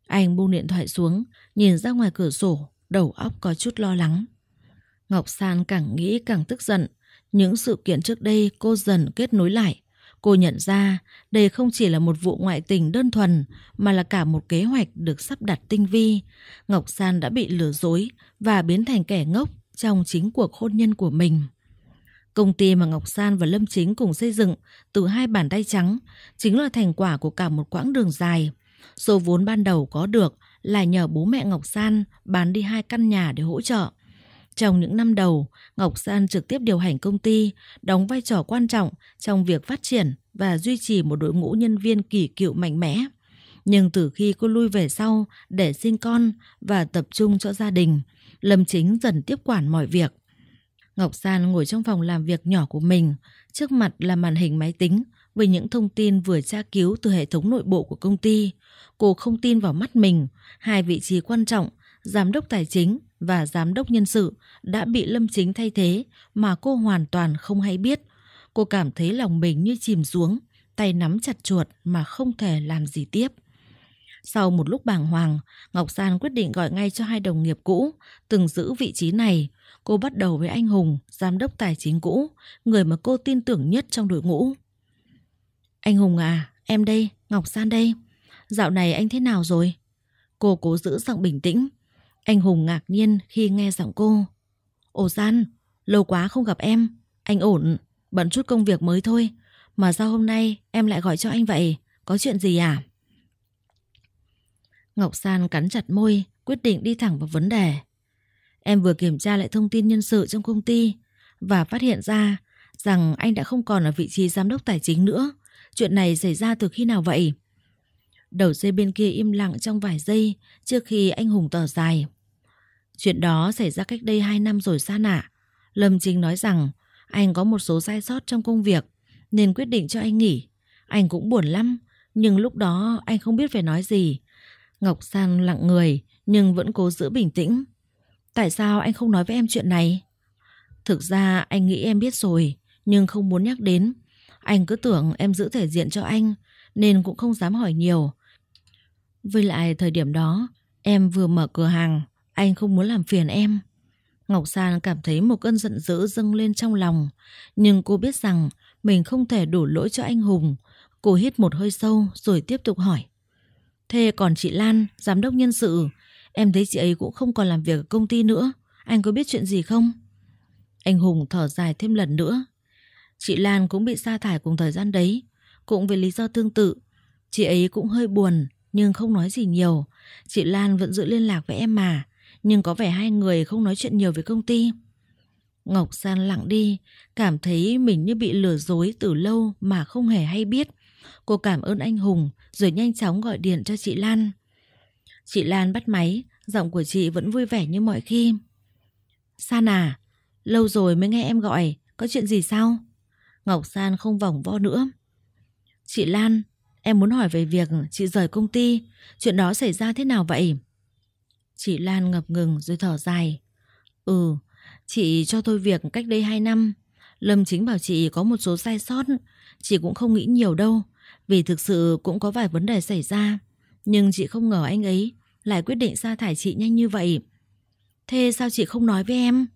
Anh buông điện thoại xuống, nhìn ra ngoài cửa sổ, đầu óc có chút lo lắng. Ngọc San càng nghĩ càng tức giận, những sự kiện trước đây cô dần kết nối lại. Cô nhận ra đây không chỉ là một vụ ngoại tình đơn thuần mà là cả một kế hoạch được sắp đặt tinh vi. Ngọc San đã bị lừa dối và biến thành kẻ ngốc trong chính cuộc hôn nhân của mình. Công ty mà Ngọc San và Lâm Chính cùng xây dựng từ hai bàn tay trắng chính là thành quả của cả một quãng đường dài. Số vốn ban đầu có được là nhờ bố mẹ Ngọc San bán đi hai căn nhà để hỗ trợ. Trong những năm đầu, Ngọc San trực tiếp điều hành công ty, đóng vai trò quan trọng trong việc phát triển và duy trì một đội ngũ nhân viên kỳ cựu mạnh mẽ. Nhưng từ khi cô lui về sau để sinh con và tập trung cho gia đình, Lâm Chính dần tiếp quản mọi việc. Ngọc San ngồi trong phòng làm việc nhỏ của mình, trước mặt là màn hình máy tính, về những thông tin vừa tra cứu từ hệ thống nội bộ của công ty, cô không tin vào mắt mình, hai vị trí quan trọng, giám đốc tài chính và giám đốc nhân sự đã bị Lâm Chính thay thế mà cô hoàn toàn không hay biết. Cô cảm thấy lòng mình như chìm xuống, tay nắm chặt chuột mà không thể làm gì tiếp. Sau một lúc bàng hoàng, Ngọc San quyết định gọi ngay cho hai đồng nghiệp cũ, từng giữ vị trí này. Cô bắt đầu với anh Hùng, giám đốc tài chính cũ, người mà cô tin tưởng nhất trong đội ngũ. Anh Hùng à, em đây, Ngọc San đây. Dạo này anh thế nào rồi? Cô cố giữ giọng bình tĩnh. Anh Hùng ngạc nhiên khi nghe giọng cô. Ồ San, lâu quá không gặp em. Anh ổn, bận chút công việc mới thôi. Mà sao hôm nay em lại gọi cho anh vậy? Có chuyện gì à? Ngọc San cắn chặt môi, quyết định đi thẳng vào vấn đề. Em vừa kiểm tra lại thông tin nhân sự trong công ty và phát hiện ra rằng anh đã không còn ở vị trí giám đốc tài chính nữa. Chuyện này xảy ra từ khi nào vậy? Đầu dây bên kia im lặng trong vài giây trước khi anh Hùng tỏ dài. Chuyện đó xảy ra cách đây 2 năm rồi xa nạ. Lâm Chính nói rằng anh có một số sai sót trong công việc nên quyết định cho anh nghỉ. Anh cũng buồn lắm, nhưng lúc đó anh không biết phải nói gì. Ngọc San lặng người nhưng vẫn cố giữ bình tĩnh. Tại sao anh không nói với em chuyện này? Thực ra anh nghĩ em biết rồi nhưng không muốn nhắc đến anh cứ tưởng em giữ thể diện cho anh Nên cũng không dám hỏi nhiều Với lại thời điểm đó Em vừa mở cửa hàng Anh không muốn làm phiền em Ngọc San cảm thấy một cơn giận dữ dâng lên trong lòng Nhưng cô biết rằng Mình không thể đổ lỗi cho anh Hùng Cô hít một hơi sâu rồi tiếp tục hỏi Thế còn chị Lan, giám đốc nhân sự Em thấy chị ấy cũng không còn làm việc ở công ty nữa Anh có biết chuyện gì không? Anh Hùng thở dài thêm lần nữa Chị Lan cũng bị sa thải cùng thời gian đấy, cũng vì lý do tương tự. Chị ấy cũng hơi buồn nhưng không nói gì nhiều. Chị Lan vẫn giữ liên lạc với em mà, nhưng có vẻ hai người không nói chuyện nhiều về công ty. Ngọc San lặng đi, cảm thấy mình như bị lừa dối từ lâu mà không hề hay biết. Cô cảm ơn anh Hùng rồi nhanh chóng gọi điện cho chị Lan. Chị Lan bắt máy, giọng của chị vẫn vui vẻ như mọi khi. San à, lâu rồi mới nghe em gọi, có chuyện gì sao? Ngọc San không vòng vo nữa. Chị Lan, em muốn hỏi về việc chị rời công ty, chuyện đó xảy ra thế nào vậy? Chị Lan ngập ngừng rồi thở dài. Ừ, chị cho tôi việc cách đây 2 năm. Lâm chính bảo chị có một số sai sót, chị cũng không nghĩ nhiều đâu, vì thực sự cũng có vài vấn đề xảy ra. Nhưng chị không ngờ anh ấy lại quyết định sa thải chị nhanh như vậy. Thế sao chị không nói với em?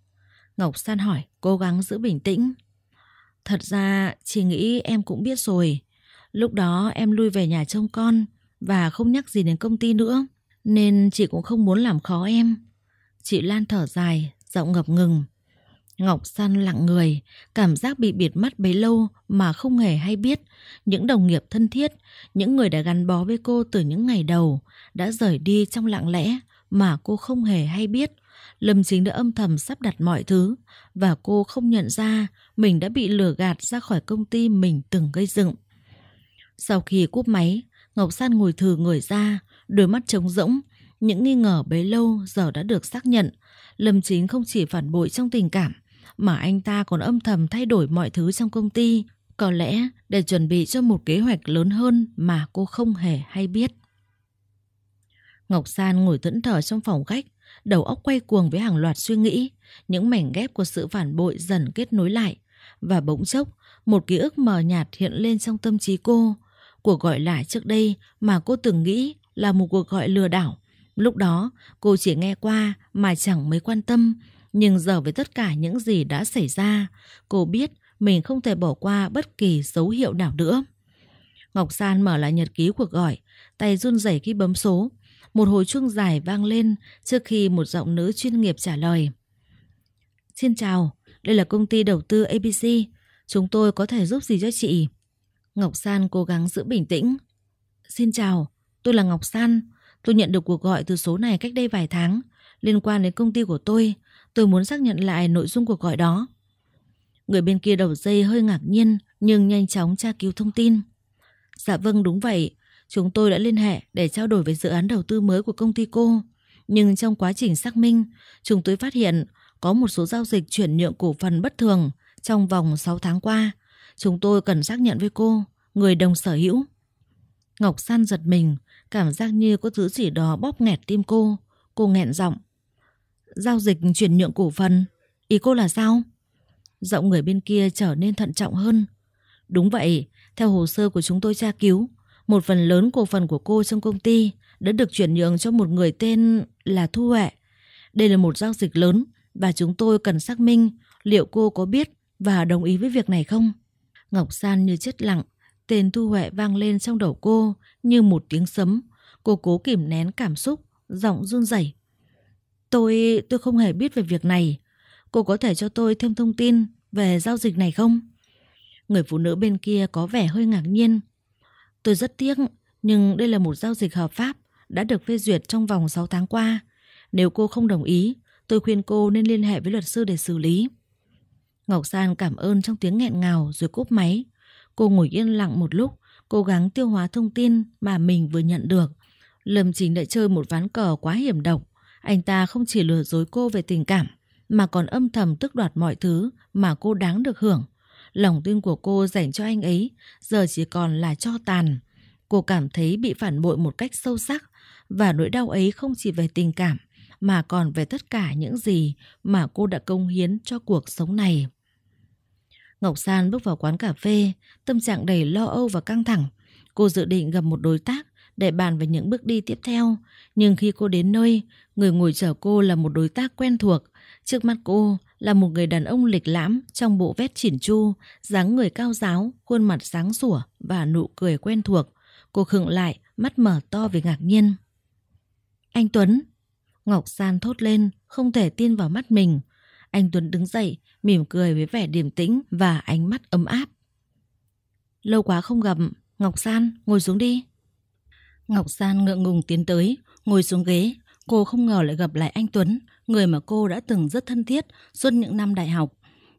Ngọc San hỏi, cố gắng giữ bình tĩnh. Thật ra, chị nghĩ em cũng biết rồi. Lúc đó em lui về nhà trông con và không nhắc gì đến công ty nữa, nên chị cũng không muốn làm khó em. Chị Lan thở dài, giọng ngập ngừng. Ngọc San lặng người, cảm giác bị biệt mắt bấy lâu mà không hề hay biết. Những đồng nghiệp thân thiết, những người đã gắn bó với cô từ những ngày đầu, đã rời đi trong lặng lẽ mà cô không hề hay biết. Lâm Chính đã âm thầm sắp đặt mọi thứ và cô không nhận ra mình đã bị lừa gạt ra khỏi công ty mình từng gây dựng. Sau khi cúp máy, Ngọc San ngồi thử người ra, đôi mắt trống rỗng, những nghi ngờ bấy lâu giờ đã được xác nhận. Lâm Chính không chỉ phản bội trong tình cảm, mà anh ta còn âm thầm thay đổi mọi thứ trong công ty, có lẽ để chuẩn bị cho một kế hoạch lớn hơn mà cô không hề hay biết. Ngọc San ngồi thẫn thờ trong phòng khách, đầu óc quay cuồng với hàng loạt suy nghĩ, những mảnh ghép của sự phản bội dần kết nối lại. Và bỗng chốc, một ký ức mờ nhạt hiện lên trong tâm trí cô. Cuộc gọi lại trước đây mà cô từng nghĩ là một cuộc gọi lừa đảo. Lúc đó, cô chỉ nghe qua mà chẳng mấy quan tâm. Nhưng giờ với tất cả những gì đã xảy ra, cô biết mình không thể bỏ qua bất kỳ dấu hiệu nào nữa. Ngọc San mở lại nhật ký cuộc gọi, tay run rẩy khi bấm số. Một hồi chuông dài vang lên trước khi một giọng nữ chuyên nghiệp trả lời. Xin chào, đây là công ty đầu tư ABC. Chúng tôi có thể giúp gì cho chị? Ngọc San cố gắng giữ bình tĩnh. Xin chào, tôi là Ngọc San. Tôi nhận được cuộc gọi từ số này cách đây vài tháng liên quan đến công ty của tôi. Tôi muốn xác nhận lại nội dung cuộc gọi đó. Người bên kia đầu dây hơi ngạc nhiên nhưng nhanh chóng tra cứu thông tin. Dạ vâng đúng vậy, Chúng tôi đã liên hệ để trao đổi về dự án đầu tư mới của công ty cô. Nhưng trong quá trình xác minh, chúng tôi phát hiện có một số giao dịch chuyển nhượng cổ phần bất thường trong vòng 6 tháng qua. Chúng tôi cần xác nhận với cô, người đồng sở hữu. Ngọc San giật mình, cảm giác như có thứ gì đó bóp nghẹt tim cô. Cô nghẹn giọng. Giao dịch chuyển nhượng cổ phần, ý cô là sao? Giọng người bên kia trở nên thận trọng hơn. Đúng vậy, theo hồ sơ của chúng tôi tra cứu, một phần lớn cổ phần của cô trong công ty đã được chuyển nhượng cho một người tên là Thu Huệ. Đây là một giao dịch lớn và chúng tôi cần xác minh liệu cô có biết và đồng ý với việc này không. Ngọc San như chết lặng, tên Thu Huệ vang lên trong đầu cô như một tiếng sấm. Cô cố kìm nén cảm xúc, giọng run rẩy. Tôi, tôi không hề biết về việc này. Cô có thể cho tôi thêm thông tin về giao dịch này không? Người phụ nữ bên kia có vẻ hơi ngạc nhiên Tôi rất tiếc, nhưng đây là một giao dịch hợp pháp đã được phê duyệt trong vòng 6 tháng qua. Nếu cô không đồng ý, tôi khuyên cô nên liên hệ với luật sư để xử lý. Ngọc San cảm ơn trong tiếng nghẹn ngào rồi cúp máy. Cô ngồi yên lặng một lúc, cố gắng tiêu hóa thông tin mà mình vừa nhận được. Lâm Chính đã chơi một ván cờ quá hiểm độc. Anh ta không chỉ lừa dối cô về tình cảm, mà còn âm thầm tức đoạt mọi thứ mà cô đáng được hưởng. Lòng tin của cô dành cho anh ấy giờ chỉ còn là cho tàn. Cô cảm thấy bị phản bội một cách sâu sắc và nỗi đau ấy không chỉ về tình cảm mà còn về tất cả những gì mà cô đã công hiến cho cuộc sống này. Ngọc San bước vào quán cà phê, tâm trạng đầy lo âu và căng thẳng. Cô dự định gặp một đối tác để bàn về những bước đi tiếp theo. Nhưng khi cô đến nơi, người ngồi chờ cô là một đối tác quen thuộc. Trước mắt cô là một người đàn ông lịch lãm trong bộ vest chỉn chu, dáng người cao giáo, khuôn mặt sáng sủa và nụ cười quen thuộc. Cô khựng lại, mắt mở to vì ngạc nhiên. Anh Tuấn! Ngọc San thốt lên, không thể tin vào mắt mình. Anh Tuấn đứng dậy, mỉm cười với vẻ điềm tĩnh và ánh mắt ấm áp. Lâu quá không gặp, Ngọc San, ngồi xuống đi. Ngọc San ngượng ngùng tiến tới, ngồi xuống ghế. Cô không ngờ lại gặp lại anh Tuấn, người mà cô đã từng rất thân thiết suốt những năm đại học.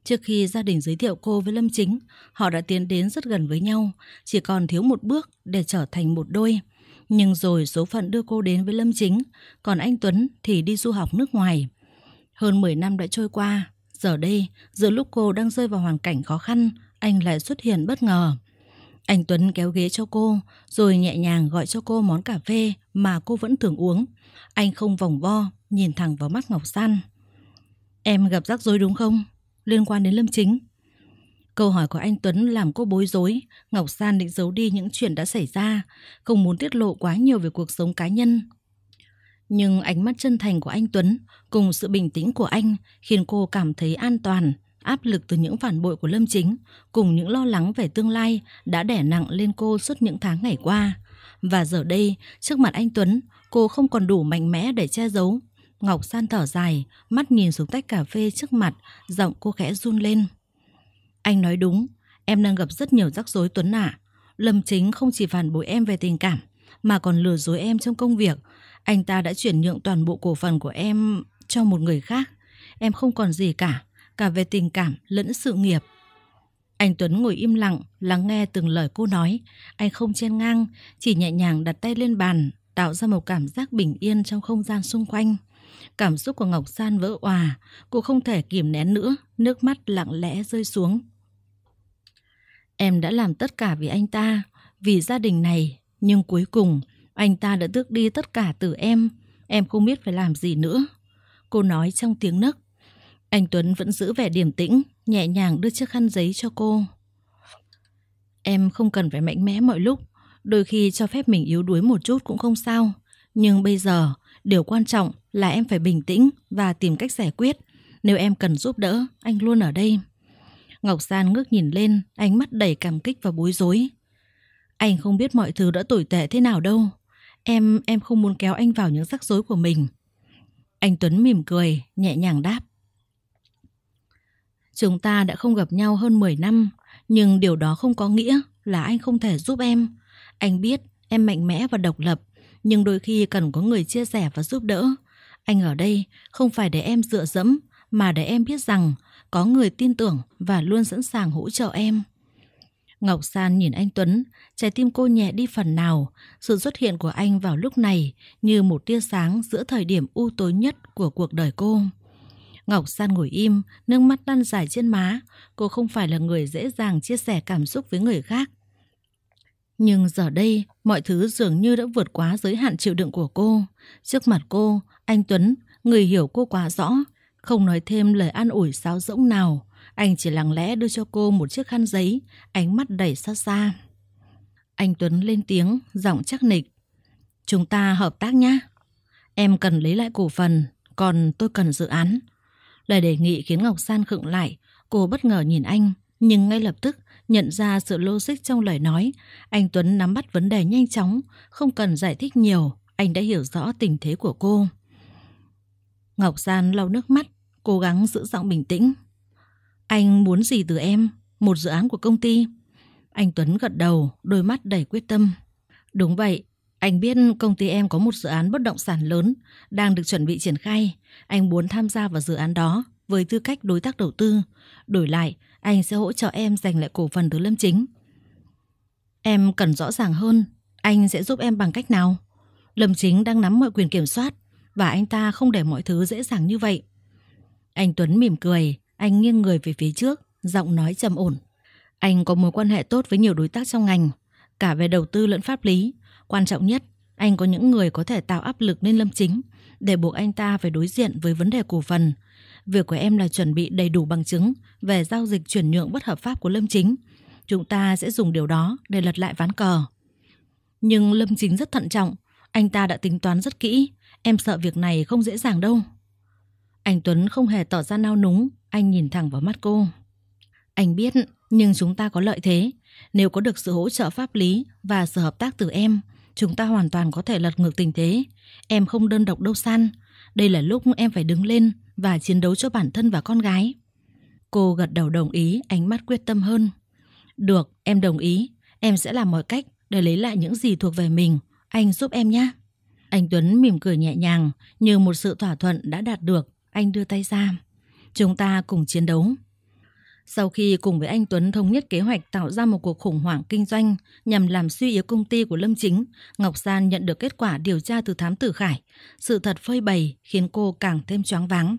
Trước khi gia đình giới thiệu cô với Lâm Chính, họ đã tiến đến rất gần với nhau, chỉ còn thiếu một bước để trở thành một đôi. Nhưng rồi số phận đưa cô đến với Lâm Chính, còn anh Tuấn thì đi du học nước ngoài. Hơn 10 năm đã trôi qua, giờ đây, giữa lúc cô đang rơi vào hoàn cảnh khó khăn, anh lại xuất hiện bất ngờ. Anh Tuấn kéo ghế cho cô, rồi nhẹ nhàng gọi cho cô món cà phê mà cô vẫn thường uống. Anh không vòng vo nhìn thẳng vào mắt Ngọc San. Em gặp rắc rối đúng không? Liên quan đến Lâm Chính. Câu hỏi của anh Tuấn làm cô bối rối, Ngọc San định giấu đi những chuyện đã xảy ra, không muốn tiết lộ quá nhiều về cuộc sống cá nhân. Nhưng ánh mắt chân thành của anh Tuấn cùng sự bình tĩnh của anh khiến cô cảm thấy an toàn, áp lực từ những phản bội của Lâm Chính cùng những lo lắng về tương lai đã đẻ nặng lên cô suốt những tháng ngày qua. Và giờ đây, trước mặt anh Tuấn, cô không còn đủ mạnh mẽ để che giấu Ngọc San thở dài, mắt nhìn xuống tách cà phê trước mặt, giọng cô khẽ run lên. Anh nói đúng, em đang gặp rất nhiều rắc rối Tuấn ạ. À. Lâm Chính không chỉ phản bội em về tình cảm, mà còn lừa dối em trong công việc. Anh ta đã chuyển nhượng toàn bộ cổ phần của em cho một người khác. Em không còn gì cả, cả về tình cảm lẫn sự nghiệp. Anh Tuấn ngồi im lặng, lắng nghe từng lời cô nói. Anh không chen ngang, chỉ nhẹ nhàng đặt tay lên bàn, tạo ra một cảm giác bình yên trong không gian xung quanh. Cảm xúc của Ngọc San vỡ òa, cô không thể kìm nén nữa, nước mắt lặng lẽ rơi xuống. Em đã làm tất cả vì anh ta, vì gia đình này, nhưng cuối cùng anh ta đã tước đi tất cả từ em, em không biết phải làm gì nữa. Cô nói trong tiếng nấc. Anh Tuấn vẫn giữ vẻ điềm tĩnh, nhẹ nhàng đưa chiếc khăn giấy cho cô. Em không cần phải mạnh mẽ mọi lúc, đôi khi cho phép mình yếu đuối một chút cũng không sao. Nhưng bây giờ, Điều quan trọng là em phải bình tĩnh và tìm cách giải quyết. Nếu em cần giúp đỡ, anh luôn ở đây. Ngọc San ngước nhìn lên, ánh mắt đầy cảm kích và bối rối. Anh không biết mọi thứ đã tồi tệ thế nào đâu. Em, em không muốn kéo anh vào những rắc rối của mình. Anh Tuấn mỉm cười, nhẹ nhàng đáp. Chúng ta đã không gặp nhau hơn 10 năm, nhưng điều đó không có nghĩa là anh không thể giúp em. Anh biết em mạnh mẽ và độc lập, nhưng đôi khi cần có người chia sẻ và giúp đỡ. Anh ở đây không phải để em dựa dẫm, mà để em biết rằng có người tin tưởng và luôn sẵn sàng hỗ trợ em. Ngọc San nhìn anh Tuấn, trái tim cô nhẹ đi phần nào. Sự xuất hiện của anh vào lúc này như một tia sáng giữa thời điểm u tối nhất của cuộc đời cô. Ngọc San ngồi im, nước mắt lăn dài trên má. Cô không phải là người dễ dàng chia sẻ cảm xúc với người khác. Nhưng giờ đây, mọi thứ dường như đã vượt quá giới hạn chịu đựng của cô. Trước mặt cô, anh Tuấn, người hiểu cô quá rõ, không nói thêm lời an ủi sáo rỗng nào. Anh chỉ lặng lẽ đưa cho cô một chiếc khăn giấy, ánh mắt đầy xa xa. Anh Tuấn lên tiếng, giọng chắc nịch. Chúng ta hợp tác nhé. Em cần lấy lại cổ phần, còn tôi cần dự án. Lời đề nghị khiến Ngọc San khựng lại, cô bất ngờ nhìn anh, nhưng ngay lập tức Nhận ra sự logic trong lời nói, anh Tuấn nắm bắt vấn đề nhanh chóng, không cần giải thích nhiều, anh đã hiểu rõ tình thế của cô. Ngọc Gian lau nước mắt, cố gắng giữ giọng bình tĩnh. Anh muốn gì từ em? Một dự án của công ty. Anh Tuấn gật đầu, đôi mắt đầy quyết tâm. Đúng vậy, anh biết công ty em có một dự án bất động sản lớn đang được chuẩn bị triển khai. Anh muốn tham gia vào dự án đó với tư cách đối tác đầu tư. Đổi lại, anh sẽ hỗ trợ em giành lại cổ phần từ Lâm Chính. Em cần rõ ràng hơn, anh sẽ giúp em bằng cách nào? Lâm Chính đang nắm mọi quyền kiểm soát và anh ta không để mọi thứ dễ dàng như vậy. Anh Tuấn mỉm cười, anh nghiêng người về phía trước, giọng nói trầm ổn. Anh có mối quan hệ tốt với nhiều đối tác trong ngành, cả về đầu tư lẫn pháp lý. Quan trọng nhất, anh có những người có thể tạo áp lực lên Lâm Chính để buộc anh ta phải đối diện với vấn đề cổ phần, Việc của em là chuẩn bị đầy đủ bằng chứng về giao dịch chuyển nhượng bất hợp pháp của Lâm Chính. Chúng ta sẽ dùng điều đó để lật lại ván cờ. Nhưng Lâm Chính rất thận trọng, anh ta đã tính toán rất kỹ, em sợ việc này không dễ dàng đâu. Anh Tuấn không hề tỏ ra nao núng, anh nhìn thẳng vào mắt cô. Anh biết, nhưng chúng ta có lợi thế. Nếu có được sự hỗ trợ pháp lý và sự hợp tác từ em, chúng ta hoàn toàn có thể lật ngược tình thế. Em không đơn độc đâu San. Đây là lúc em phải đứng lên và chiến đấu cho bản thân và con gái. Cô gật đầu đồng ý, ánh mắt quyết tâm hơn. Được, em đồng ý, em sẽ làm mọi cách để lấy lại những gì thuộc về mình, anh giúp em nhé. Anh Tuấn mỉm cười nhẹ nhàng, như một sự thỏa thuận đã đạt được, anh đưa tay ra. Chúng ta cùng chiến đấu. Sau khi cùng với anh Tuấn thống nhất kế hoạch tạo ra một cuộc khủng hoảng kinh doanh nhằm làm suy yếu công ty của Lâm Chính, Ngọc San nhận được kết quả điều tra từ thám tử Khải. Sự thật phơi bày khiến cô càng thêm choáng váng.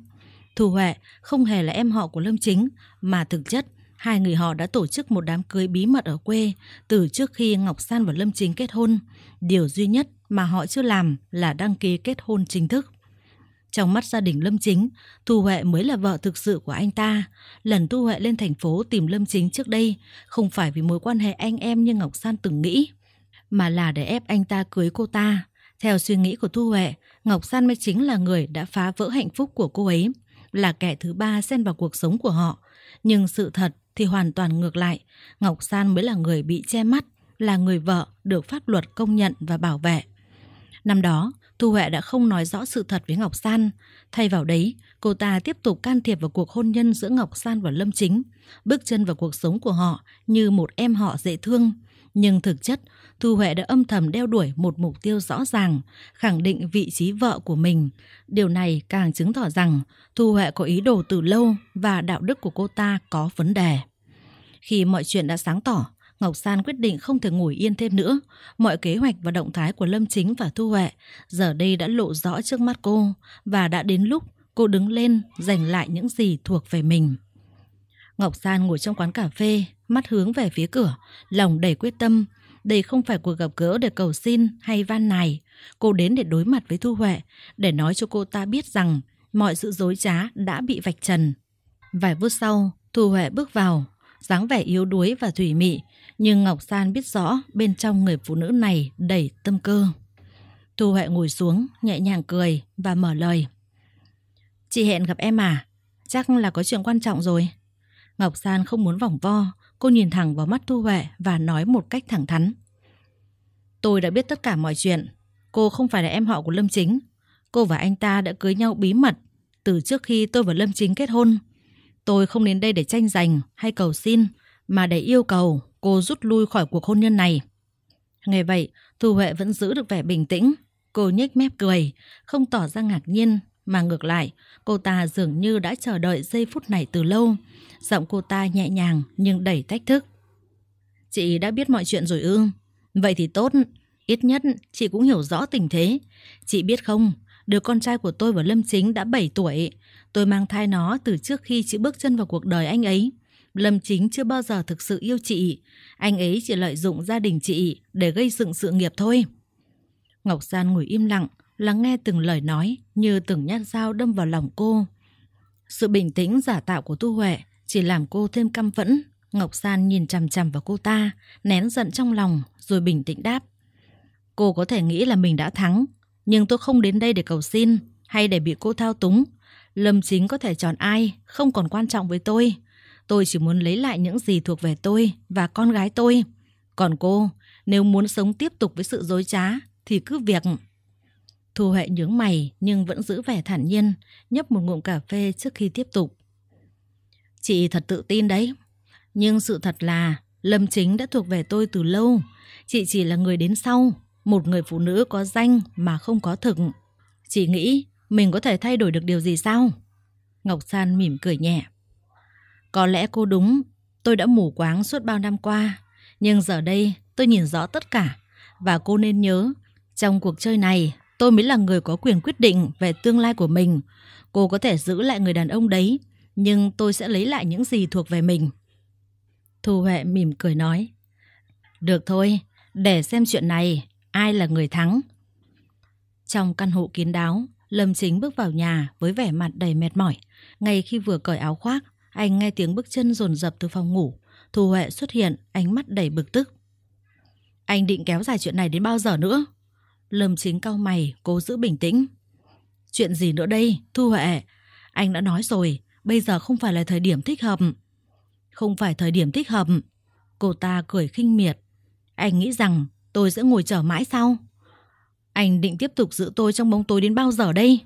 Thu Huệ không hề là em họ của Lâm Chính, mà thực chất hai người họ đã tổ chức một đám cưới bí mật ở quê từ trước khi Ngọc San và Lâm Chính kết hôn. Điều duy nhất mà họ chưa làm là đăng ký kết hôn chính thức. Trong mắt gia đình Lâm Chính, Thu Huệ mới là vợ thực sự của anh ta. Lần Thu Huệ lên thành phố tìm Lâm Chính trước đây, không phải vì mối quan hệ anh em như Ngọc San từng nghĩ, mà là để ép anh ta cưới cô ta. Theo suy nghĩ của Thu Huệ, Ngọc San mới chính là người đã phá vỡ hạnh phúc của cô ấy, là kẻ thứ ba xen vào cuộc sống của họ. Nhưng sự thật thì hoàn toàn ngược lại, Ngọc San mới là người bị che mắt, là người vợ được pháp luật công nhận và bảo vệ. Năm đó, Thu Huệ đã không nói rõ sự thật với Ngọc San. Thay vào đấy, cô ta tiếp tục can thiệp vào cuộc hôn nhân giữa Ngọc San và Lâm Chính, bước chân vào cuộc sống của họ như một em họ dễ thương. Nhưng thực chất, Thu Huệ đã âm thầm đeo đuổi một mục tiêu rõ ràng, khẳng định vị trí vợ của mình. Điều này càng chứng tỏ rằng Thu Huệ có ý đồ từ lâu và đạo đức của cô ta có vấn đề. Khi mọi chuyện đã sáng tỏ, Ngọc San quyết định không thể ngồi yên thêm nữa. Mọi kế hoạch và động thái của Lâm Chính và Thu Huệ giờ đây đã lộ rõ trước mắt cô và đã đến lúc cô đứng lên giành lại những gì thuộc về mình. Ngọc San ngồi trong quán cà phê, mắt hướng về phía cửa, lòng đầy quyết tâm. Đây không phải cuộc gặp gỡ để cầu xin hay van nài. Cô đến để đối mặt với Thu Huệ, để nói cho cô ta biết rằng mọi sự dối trá đã bị vạch trần. Vài phút sau, Thu Huệ bước vào, dáng vẻ yếu đuối và thủy mị, nhưng Ngọc San biết rõ bên trong người phụ nữ này đầy tâm cơ. Thu Huệ ngồi xuống, nhẹ nhàng cười và mở lời. Chị hẹn gặp em à? Chắc là có chuyện quan trọng rồi. Ngọc San không muốn vòng vo, cô nhìn thẳng vào mắt Thu Huệ và nói một cách thẳng thắn. Tôi đã biết tất cả mọi chuyện. Cô không phải là em họ của Lâm Chính. Cô và anh ta đã cưới nhau bí mật từ trước khi tôi và Lâm Chính kết hôn. Tôi không đến đây để tranh giành hay cầu xin mà để yêu cầu cô rút lui khỏi cuộc hôn nhân này. Nghe vậy, Thu Huệ vẫn giữ được vẻ bình tĩnh. Cô nhếch mép cười, không tỏ ra ngạc nhiên, mà ngược lại, cô ta dường như đã chờ đợi giây phút này từ lâu. Giọng cô ta nhẹ nhàng nhưng đầy thách thức. Chị đã biết mọi chuyện rồi ư? Vậy thì tốt, ít nhất chị cũng hiểu rõ tình thế. Chị biết không, đứa con trai của tôi và Lâm Chính đã 7 tuổi. Tôi mang thai nó từ trước khi chị bước chân vào cuộc đời anh ấy. Lâm Chính chưa bao giờ thực sự yêu chị. Anh ấy chỉ lợi dụng gia đình chị để gây dựng sự nghiệp thôi. Ngọc San ngồi im lặng, lắng nghe từng lời nói như từng nhát dao đâm vào lòng cô. Sự bình tĩnh giả tạo của Tu Huệ chỉ làm cô thêm căm phẫn. Ngọc San nhìn chằm chằm vào cô ta, nén giận trong lòng rồi bình tĩnh đáp. Cô có thể nghĩ là mình đã thắng, nhưng tôi không đến đây để cầu xin hay để bị cô thao túng. Lâm Chính có thể chọn ai, không còn quan trọng với tôi. Tôi chỉ muốn lấy lại những gì thuộc về tôi và con gái tôi. Còn cô, nếu muốn sống tiếp tục với sự dối trá thì cứ việc. Thu Huệ nhướng mày nhưng vẫn giữ vẻ thản nhiên, nhấp một ngụm cà phê trước khi tiếp tục. Chị thật tự tin đấy. Nhưng sự thật là Lâm Chính đã thuộc về tôi từ lâu. Chị chỉ là người đến sau, một người phụ nữ có danh mà không có thực. Chị nghĩ mình có thể thay đổi được điều gì sao? Ngọc San mỉm cười nhẹ. Có lẽ cô đúng, tôi đã mù quáng suốt bao năm qua. Nhưng giờ đây tôi nhìn rõ tất cả. Và cô nên nhớ, trong cuộc chơi này tôi mới là người có quyền quyết định về tương lai của mình. Cô có thể giữ lại người đàn ông đấy, nhưng tôi sẽ lấy lại những gì thuộc về mình. Thu Huệ mỉm cười nói. Được thôi, để xem chuyện này, ai là người thắng. Trong căn hộ kín đáo, Lâm Chính bước vào nhà với vẻ mặt đầy mệt mỏi. Ngay khi vừa cởi áo khoác, anh nghe tiếng bước chân rồn rập từ phòng ngủ. Thu Huệ xuất hiện, ánh mắt đầy bực tức. Anh định kéo dài chuyện này đến bao giờ nữa? Lâm chính cau mày, cố giữ bình tĩnh. Chuyện gì nữa đây, Thu Huệ? Anh đã nói rồi, bây giờ không phải là thời điểm thích hợp. Không phải thời điểm thích hợp. Cô ta cười khinh miệt. Anh nghĩ rằng tôi sẽ ngồi chờ mãi sau. Anh định tiếp tục giữ tôi trong bóng tối đến bao giờ đây?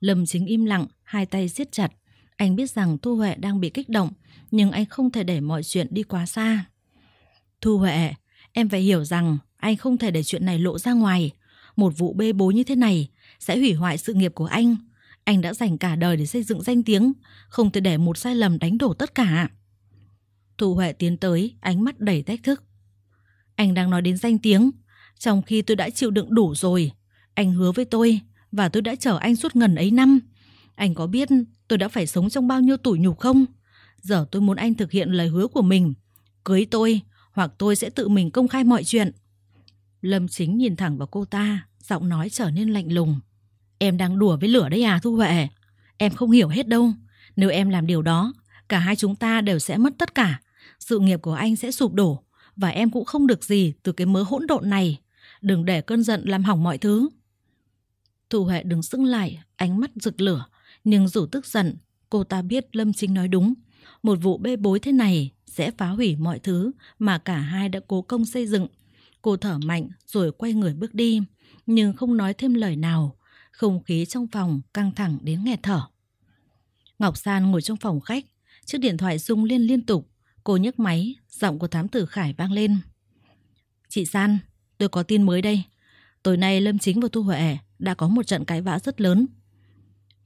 Lâm chính im lặng, hai tay siết chặt, anh biết rằng Thu Huệ đang bị kích động, nhưng anh không thể để mọi chuyện đi quá xa. Thu Huệ, em phải hiểu rằng anh không thể để chuyện này lộ ra ngoài. Một vụ bê bối như thế này sẽ hủy hoại sự nghiệp của anh. Anh đã dành cả đời để xây dựng danh tiếng, không thể để một sai lầm đánh đổ tất cả. Thu Huệ tiến tới, ánh mắt đầy thách thức. Anh đang nói đến danh tiếng, trong khi tôi đã chịu đựng đủ rồi. Anh hứa với tôi, và tôi đã chờ anh suốt ngần ấy năm. Anh có biết tôi đã phải sống trong bao nhiêu tủi nhục không? Giờ tôi muốn anh thực hiện lời hứa của mình. Cưới tôi, hoặc tôi sẽ tự mình công khai mọi chuyện. Lâm Chính nhìn thẳng vào cô ta, giọng nói trở nên lạnh lùng. Em đang đùa với lửa đấy à Thu Huệ? Em không hiểu hết đâu. Nếu em làm điều đó, cả hai chúng ta đều sẽ mất tất cả. Sự nghiệp của anh sẽ sụp đổ và em cũng không được gì từ cái mớ hỗn độn này. Đừng để cơn giận làm hỏng mọi thứ. Thu Huệ đứng sững lại, ánh mắt rực lửa, nhưng dù tức giận, cô ta biết Lâm Chính nói đúng. Một vụ bê bối thế này sẽ phá hủy mọi thứ mà cả hai đã cố công xây dựng. Cô thở mạnh rồi quay người bước đi, nhưng không nói thêm lời nào. Không khí trong phòng căng thẳng đến nghẹt thở. Ngọc San ngồi trong phòng khách, chiếc điện thoại rung liên liên tục. Cô nhấc máy, giọng của thám tử Khải vang lên. Chị San, tôi có tin mới đây. Tối nay Lâm Chính và Thu Huệ đã có một trận cãi vã rất lớn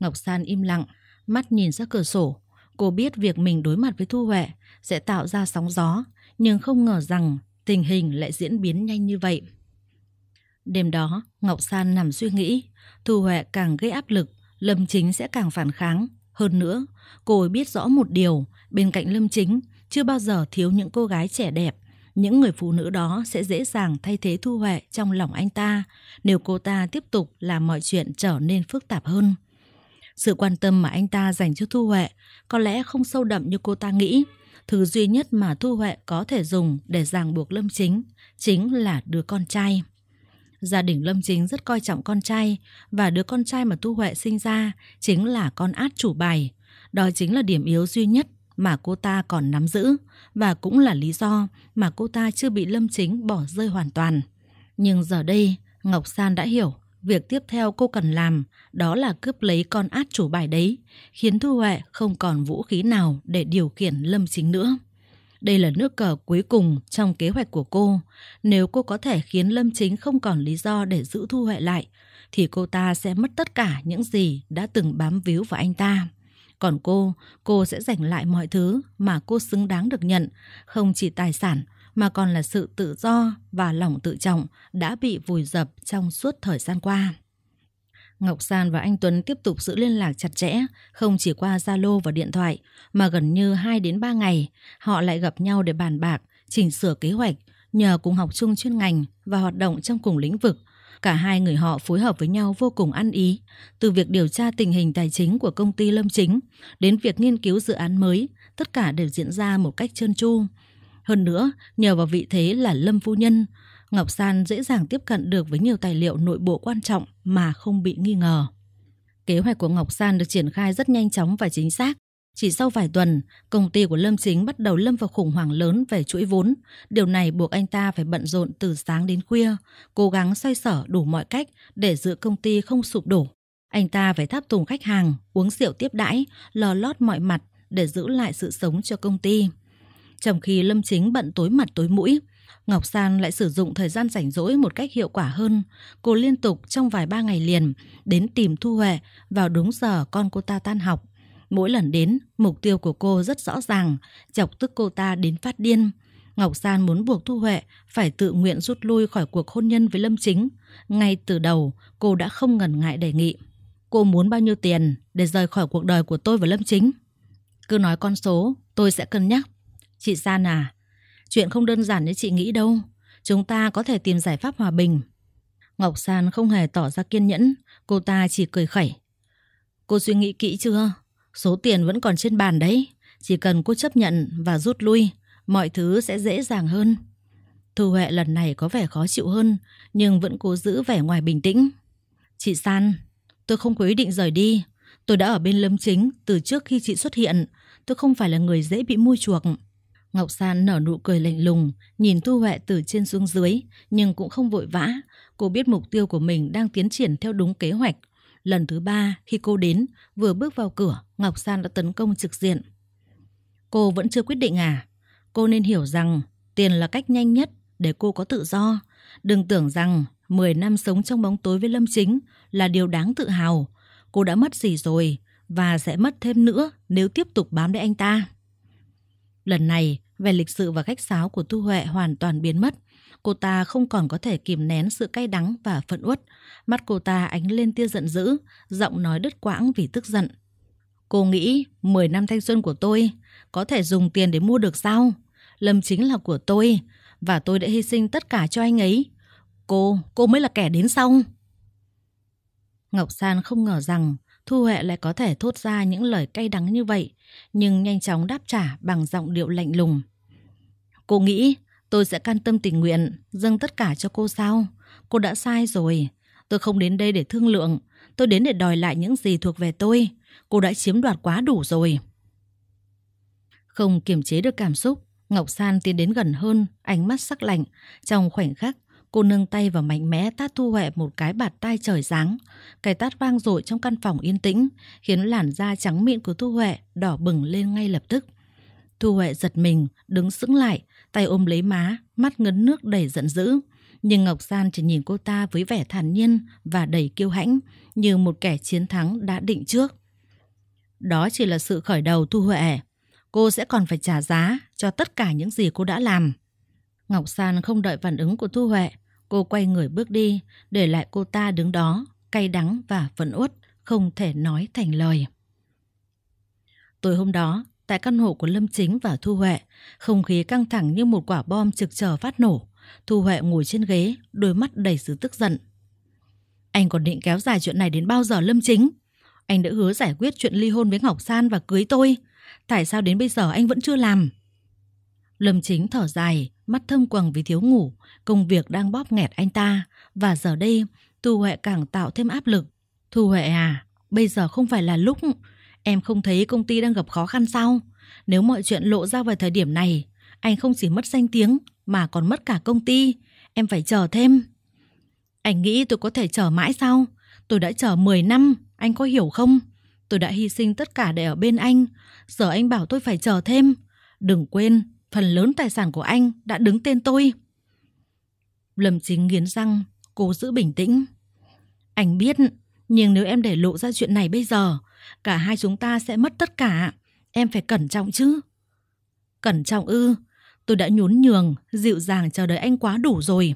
Ngọc San im lặng, mắt nhìn ra cửa sổ. Cô biết việc mình đối mặt với Thu Huệ sẽ tạo ra sóng gió, nhưng không ngờ rằng tình hình lại diễn biến nhanh như vậy. Đêm đó, Ngọc San nằm suy nghĩ, Thu Huệ càng gây áp lực, Lâm Chính sẽ càng phản kháng. Hơn nữa, cô biết rõ một điều, bên cạnh Lâm Chính chưa bao giờ thiếu những cô gái trẻ đẹp. Những người phụ nữ đó sẽ dễ dàng thay thế Thu Huệ trong lòng anh ta nếu cô ta tiếp tục làm mọi chuyện trở nên phức tạp hơn. Sự quan tâm mà anh ta dành cho Thu Huệ có lẽ không sâu đậm như cô ta nghĩ. Thứ duy nhất mà Thu Huệ có thể dùng để ràng buộc Lâm Chính chính là đứa con trai. Gia đình Lâm Chính rất coi trọng con trai và đứa con trai mà Thu Huệ sinh ra chính là con át chủ bài. Đó chính là điểm yếu duy nhất mà cô ta còn nắm giữ và cũng là lý do mà cô ta chưa bị Lâm Chính bỏ rơi hoàn toàn. Nhưng giờ đây, Ngọc San đã hiểu Việc tiếp theo cô cần làm đó là cướp lấy con át chủ bài đấy, khiến Thu Huệ không còn vũ khí nào để điều khiển Lâm Chính nữa. Đây là nước cờ cuối cùng trong kế hoạch của cô. Nếu cô có thể khiến Lâm Chính không còn lý do để giữ Thu Huệ lại, thì cô ta sẽ mất tất cả những gì đã từng bám víu vào anh ta. Còn cô, cô sẽ giành lại mọi thứ mà cô xứng đáng được nhận, không chỉ tài sản mà còn là sự tự do và lòng tự trọng đã bị vùi dập trong suốt thời gian qua. Ngọc San và anh Tuấn tiếp tục giữ liên lạc chặt chẽ, không chỉ qua Zalo và điện thoại, mà gần như 2 đến 3 ngày, họ lại gặp nhau để bàn bạc, chỉnh sửa kế hoạch, nhờ cùng học chung chuyên ngành và hoạt động trong cùng lĩnh vực. Cả hai người họ phối hợp với nhau vô cùng ăn ý, từ việc điều tra tình hình tài chính của công ty Lâm Chính đến việc nghiên cứu dự án mới, tất cả đều diễn ra một cách trơn tru. Hơn nữa, nhờ vào vị thế là Lâm Phu Nhân, Ngọc San dễ dàng tiếp cận được với nhiều tài liệu nội bộ quan trọng mà không bị nghi ngờ. Kế hoạch của Ngọc San được triển khai rất nhanh chóng và chính xác. Chỉ sau vài tuần, công ty của Lâm Chính bắt đầu lâm vào khủng hoảng lớn về chuỗi vốn. Điều này buộc anh ta phải bận rộn từ sáng đến khuya, cố gắng xoay sở đủ mọi cách để giữ công ty không sụp đổ. Anh ta phải tháp tùng khách hàng, uống rượu tiếp đãi, lò lót mọi mặt để giữ lại sự sống cho công ty trong khi Lâm Chính bận tối mặt tối mũi. Ngọc San lại sử dụng thời gian rảnh rỗi một cách hiệu quả hơn. Cô liên tục trong vài ba ngày liền đến tìm Thu Huệ vào đúng giờ con cô ta tan học. Mỗi lần đến, mục tiêu của cô rất rõ ràng, chọc tức cô ta đến phát điên. Ngọc San muốn buộc Thu Huệ phải tự nguyện rút lui khỏi cuộc hôn nhân với Lâm Chính. Ngay từ đầu, cô đã không ngần ngại đề nghị. Cô muốn bao nhiêu tiền để rời khỏi cuộc đời của tôi và Lâm Chính? Cứ nói con số, tôi sẽ cân nhắc. Chị San à, chuyện không đơn giản như chị nghĩ đâu. Chúng ta có thể tìm giải pháp hòa bình. Ngọc San không hề tỏ ra kiên nhẫn, cô ta chỉ cười khẩy. Cô suy nghĩ kỹ chưa? Số tiền vẫn còn trên bàn đấy. Chỉ cần cô chấp nhận và rút lui, mọi thứ sẽ dễ dàng hơn. Thu Huệ lần này có vẻ khó chịu hơn, nhưng vẫn cố giữ vẻ ngoài bình tĩnh. Chị San, tôi không có ý định rời đi. Tôi đã ở bên Lâm Chính từ trước khi chị xuất hiện. Tôi không phải là người dễ bị mua chuộc. Ngọc San nở nụ cười lạnh lùng, nhìn Thu Huệ từ trên xuống dưới, nhưng cũng không vội vã. Cô biết mục tiêu của mình đang tiến triển theo đúng kế hoạch. Lần thứ ba, khi cô đến, vừa bước vào cửa, Ngọc San đã tấn công trực diện. Cô vẫn chưa quyết định à? Cô nên hiểu rằng tiền là cách nhanh nhất để cô có tự do. Đừng tưởng rằng 10 năm sống trong bóng tối với Lâm Chính là điều đáng tự hào. Cô đã mất gì rồi và sẽ mất thêm nữa nếu tiếp tục bám lấy anh ta. Lần này, vẻ lịch sự và khách sáo của thu Huệ hoàn toàn biến mất. Cô ta không còn có thể kìm nén sự cay đắng và phẫn uất. Mắt cô ta ánh lên tia giận dữ, giọng nói đứt quãng vì tức giận. Cô nghĩ 10 năm thanh xuân của tôi có thể dùng tiền để mua được sao? Lâm chính là của tôi và tôi đã hy sinh tất cả cho anh ấy. Cô, cô mới là kẻ đến sau. Ngọc San không ngờ rằng Thu Huệ lại có thể thốt ra những lời cay đắng như vậy, nhưng nhanh chóng đáp trả bằng giọng điệu lạnh lùng. Cô nghĩ tôi sẽ can tâm tình nguyện, dâng tất cả cho cô sao? Cô đã sai rồi. Tôi không đến đây để thương lượng, tôi đến để đòi lại những gì thuộc về tôi. Cô đã chiếm đoạt quá đủ rồi. Không kiềm chế được cảm xúc, Ngọc San tiến đến gần hơn, ánh mắt sắc lạnh. Trong khoảnh khắc, Cô nâng tay và mạnh mẽ tát Thu Huệ một cái bạt tai trời giáng. Cái tát vang dội trong căn phòng yên tĩnh, khiến làn da trắng mịn của Thu Huệ đỏ bừng lên ngay lập tức. Thu Huệ giật mình, đứng sững lại, tay ôm lấy má, mắt ngấn nước đầy giận dữ. Nhưng Ngọc San chỉ nhìn cô ta với vẻ thản nhiên và đầy kiêu hãnh, như một kẻ chiến thắng đã định trước. Đó chỉ là sự khởi đầu Thu Huệ. Cô sẽ còn phải trả giá cho tất cả những gì cô đã làm. Ngọc San không đợi phản ứng của Thu Huệ Cô quay người bước đi, để lại cô ta đứng đó, cay đắng và phẫn uất, không thể nói thành lời. Tối hôm đó, tại căn hộ của Lâm Chính và Thu Huệ, không khí căng thẳng như một quả bom trực chờ phát nổ. Thu Huệ ngồi trên ghế, đôi mắt đầy sự tức giận. Anh còn định kéo dài chuyện này đến bao giờ Lâm Chính? Anh đã hứa giải quyết chuyện ly hôn với Ngọc San và cưới tôi. Tại sao đến bây giờ anh vẫn chưa làm? Lâm Chính thở dài, Mắt thâm quầng vì thiếu ngủ, công việc đang bóp nghẹt anh ta. Và giờ đây, Thu Huệ càng tạo thêm áp lực. Thu Huệ à, bây giờ không phải là lúc. Em không thấy công ty đang gặp khó khăn sao? Nếu mọi chuyện lộ ra vào thời điểm này, anh không chỉ mất danh tiếng mà còn mất cả công ty. Em phải chờ thêm. Anh nghĩ tôi có thể chờ mãi sao? Tôi đã chờ 10 năm, anh có hiểu không? Tôi đã hy sinh tất cả để ở bên anh, giờ anh bảo tôi phải chờ thêm. Đừng quên, phần lớn tài sản của anh đã đứng tên tôi. Lâm chính nghiến răng, cố giữ bình tĩnh. Anh biết, nhưng nếu em để lộ ra chuyện này bây giờ, cả hai chúng ta sẽ mất tất cả. Em phải cẩn trọng chứ. Cẩn trọng ư, tôi đã nhún nhường, dịu dàng chờ đợi anh quá đủ rồi.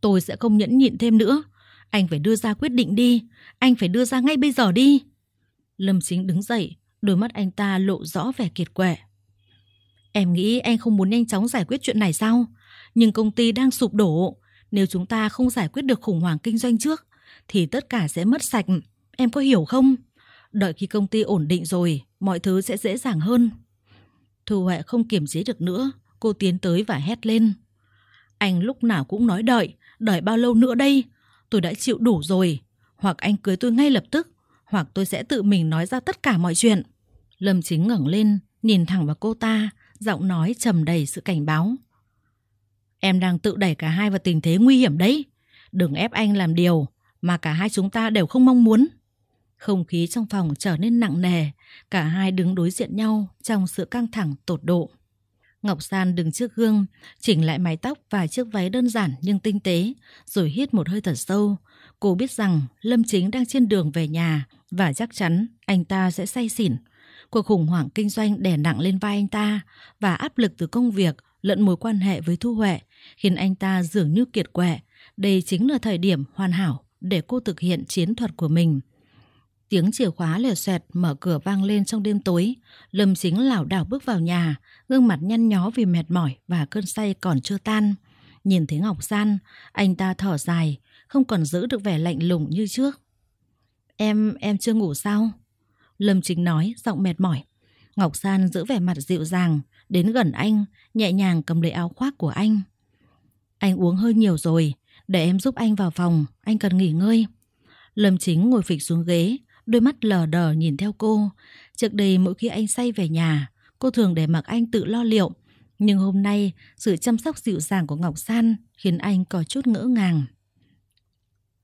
Tôi sẽ không nhẫn nhịn thêm nữa. Anh phải đưa ra quyết định đi, anh phải đưa ra ngay bây giờ đi. Lâm chính đứng dậy, đôi mắt anh ta lộ rõ vẻ kiệt quệ. Em nghĩ anh không muốn nhanh chóng giải quyết chuyện này sao? Nhưng công ty đang sụp đổ. Nếu chúng ta không giải quyết được khủng hoảng kinh doanh trước, thì tất cả sẽ mất sạch. Em có hiểu không? Đợi khi công ty ổn định rồi, mọi thứ sẽ dễ dàng hơn. Thu Huệ không kiềm chế được nữa, cô tiến tới và hét lên. Anh lúc nào cũng nói đợi, đợi bao lâu nữa đây? Tôi đã chịu đủ rồi. Hoặc anh cưới tôi ngay lập tức, hoặc tôi sẽ tự mình nói ra tất cả mọi chuyện. Lâm Chính ngẩng lên, nhìn thẳng vào cô ta, giọng nói trầm đầy sự cảnh báo. Em đang tự đẩy cả hai vào tình thế nguy hiểm đấy. Đừng ép anh làm điều mà cả hai chúng ta đều không mong muốn. Không khí trong phòng trở nên nặng nề, cả hai đứng đối diện nhau trong sự căng thẳng tột độ. Ngọc San đứng trước gương, chỉnh lại mái tóc và chiếc váy đơn giản nhưng tinh tế, rồi hít một hơi thật sâu. Cô biết rằng Lâm Chính đang trên đường về nhà và chắc chắn anh ta sẽ say xỉn Cuộc khủng hoảng kinh doanh đè nặng lên vai anh ta và áp lực từ công việc lẫn mối quan hệ với Thu Huệ khiến anh ta dường như kiệt quệ. Đây chính là thời điểm hoàn hảo để cô thực hiện chiến thuật của mình. Tiếng chìa khóa lèo xoẹt mở cửa vang lên trong đêm tối. Lâm Chính lảo đảo bước vào nhà, gương mặt nhăn nhó vì mệt mỏi và cơn say còn chưa tan. Nhìn thấy Ngọc San, anh ta thở dài, không còn giữ được vẻ lạnh lùng như trước. Em, em chưa ngủ sao? Lâm Chính nói, giọng mệt mỏi. Ngọc San giữ vẻ mặt dịu dàng, đến gần anh, nhẹ nhàng cầm lấy áo khoác của anh. Anh uống hơi nhiều rồi, để em giúp anh vào phòng, anh cần nghỉ ngơi. Lâm Chính ngồi phịch xuống ghế, đôi mắt lờ đờ nhìn theo cô. Trước đây mỗi khi anh say về nhà, cô thường để mặc anh tự lo liệu. Nhưng hôm nay, sự chăm sóc dịu dàng của Ngọc San khiến anh có chút ngỡ ngàng.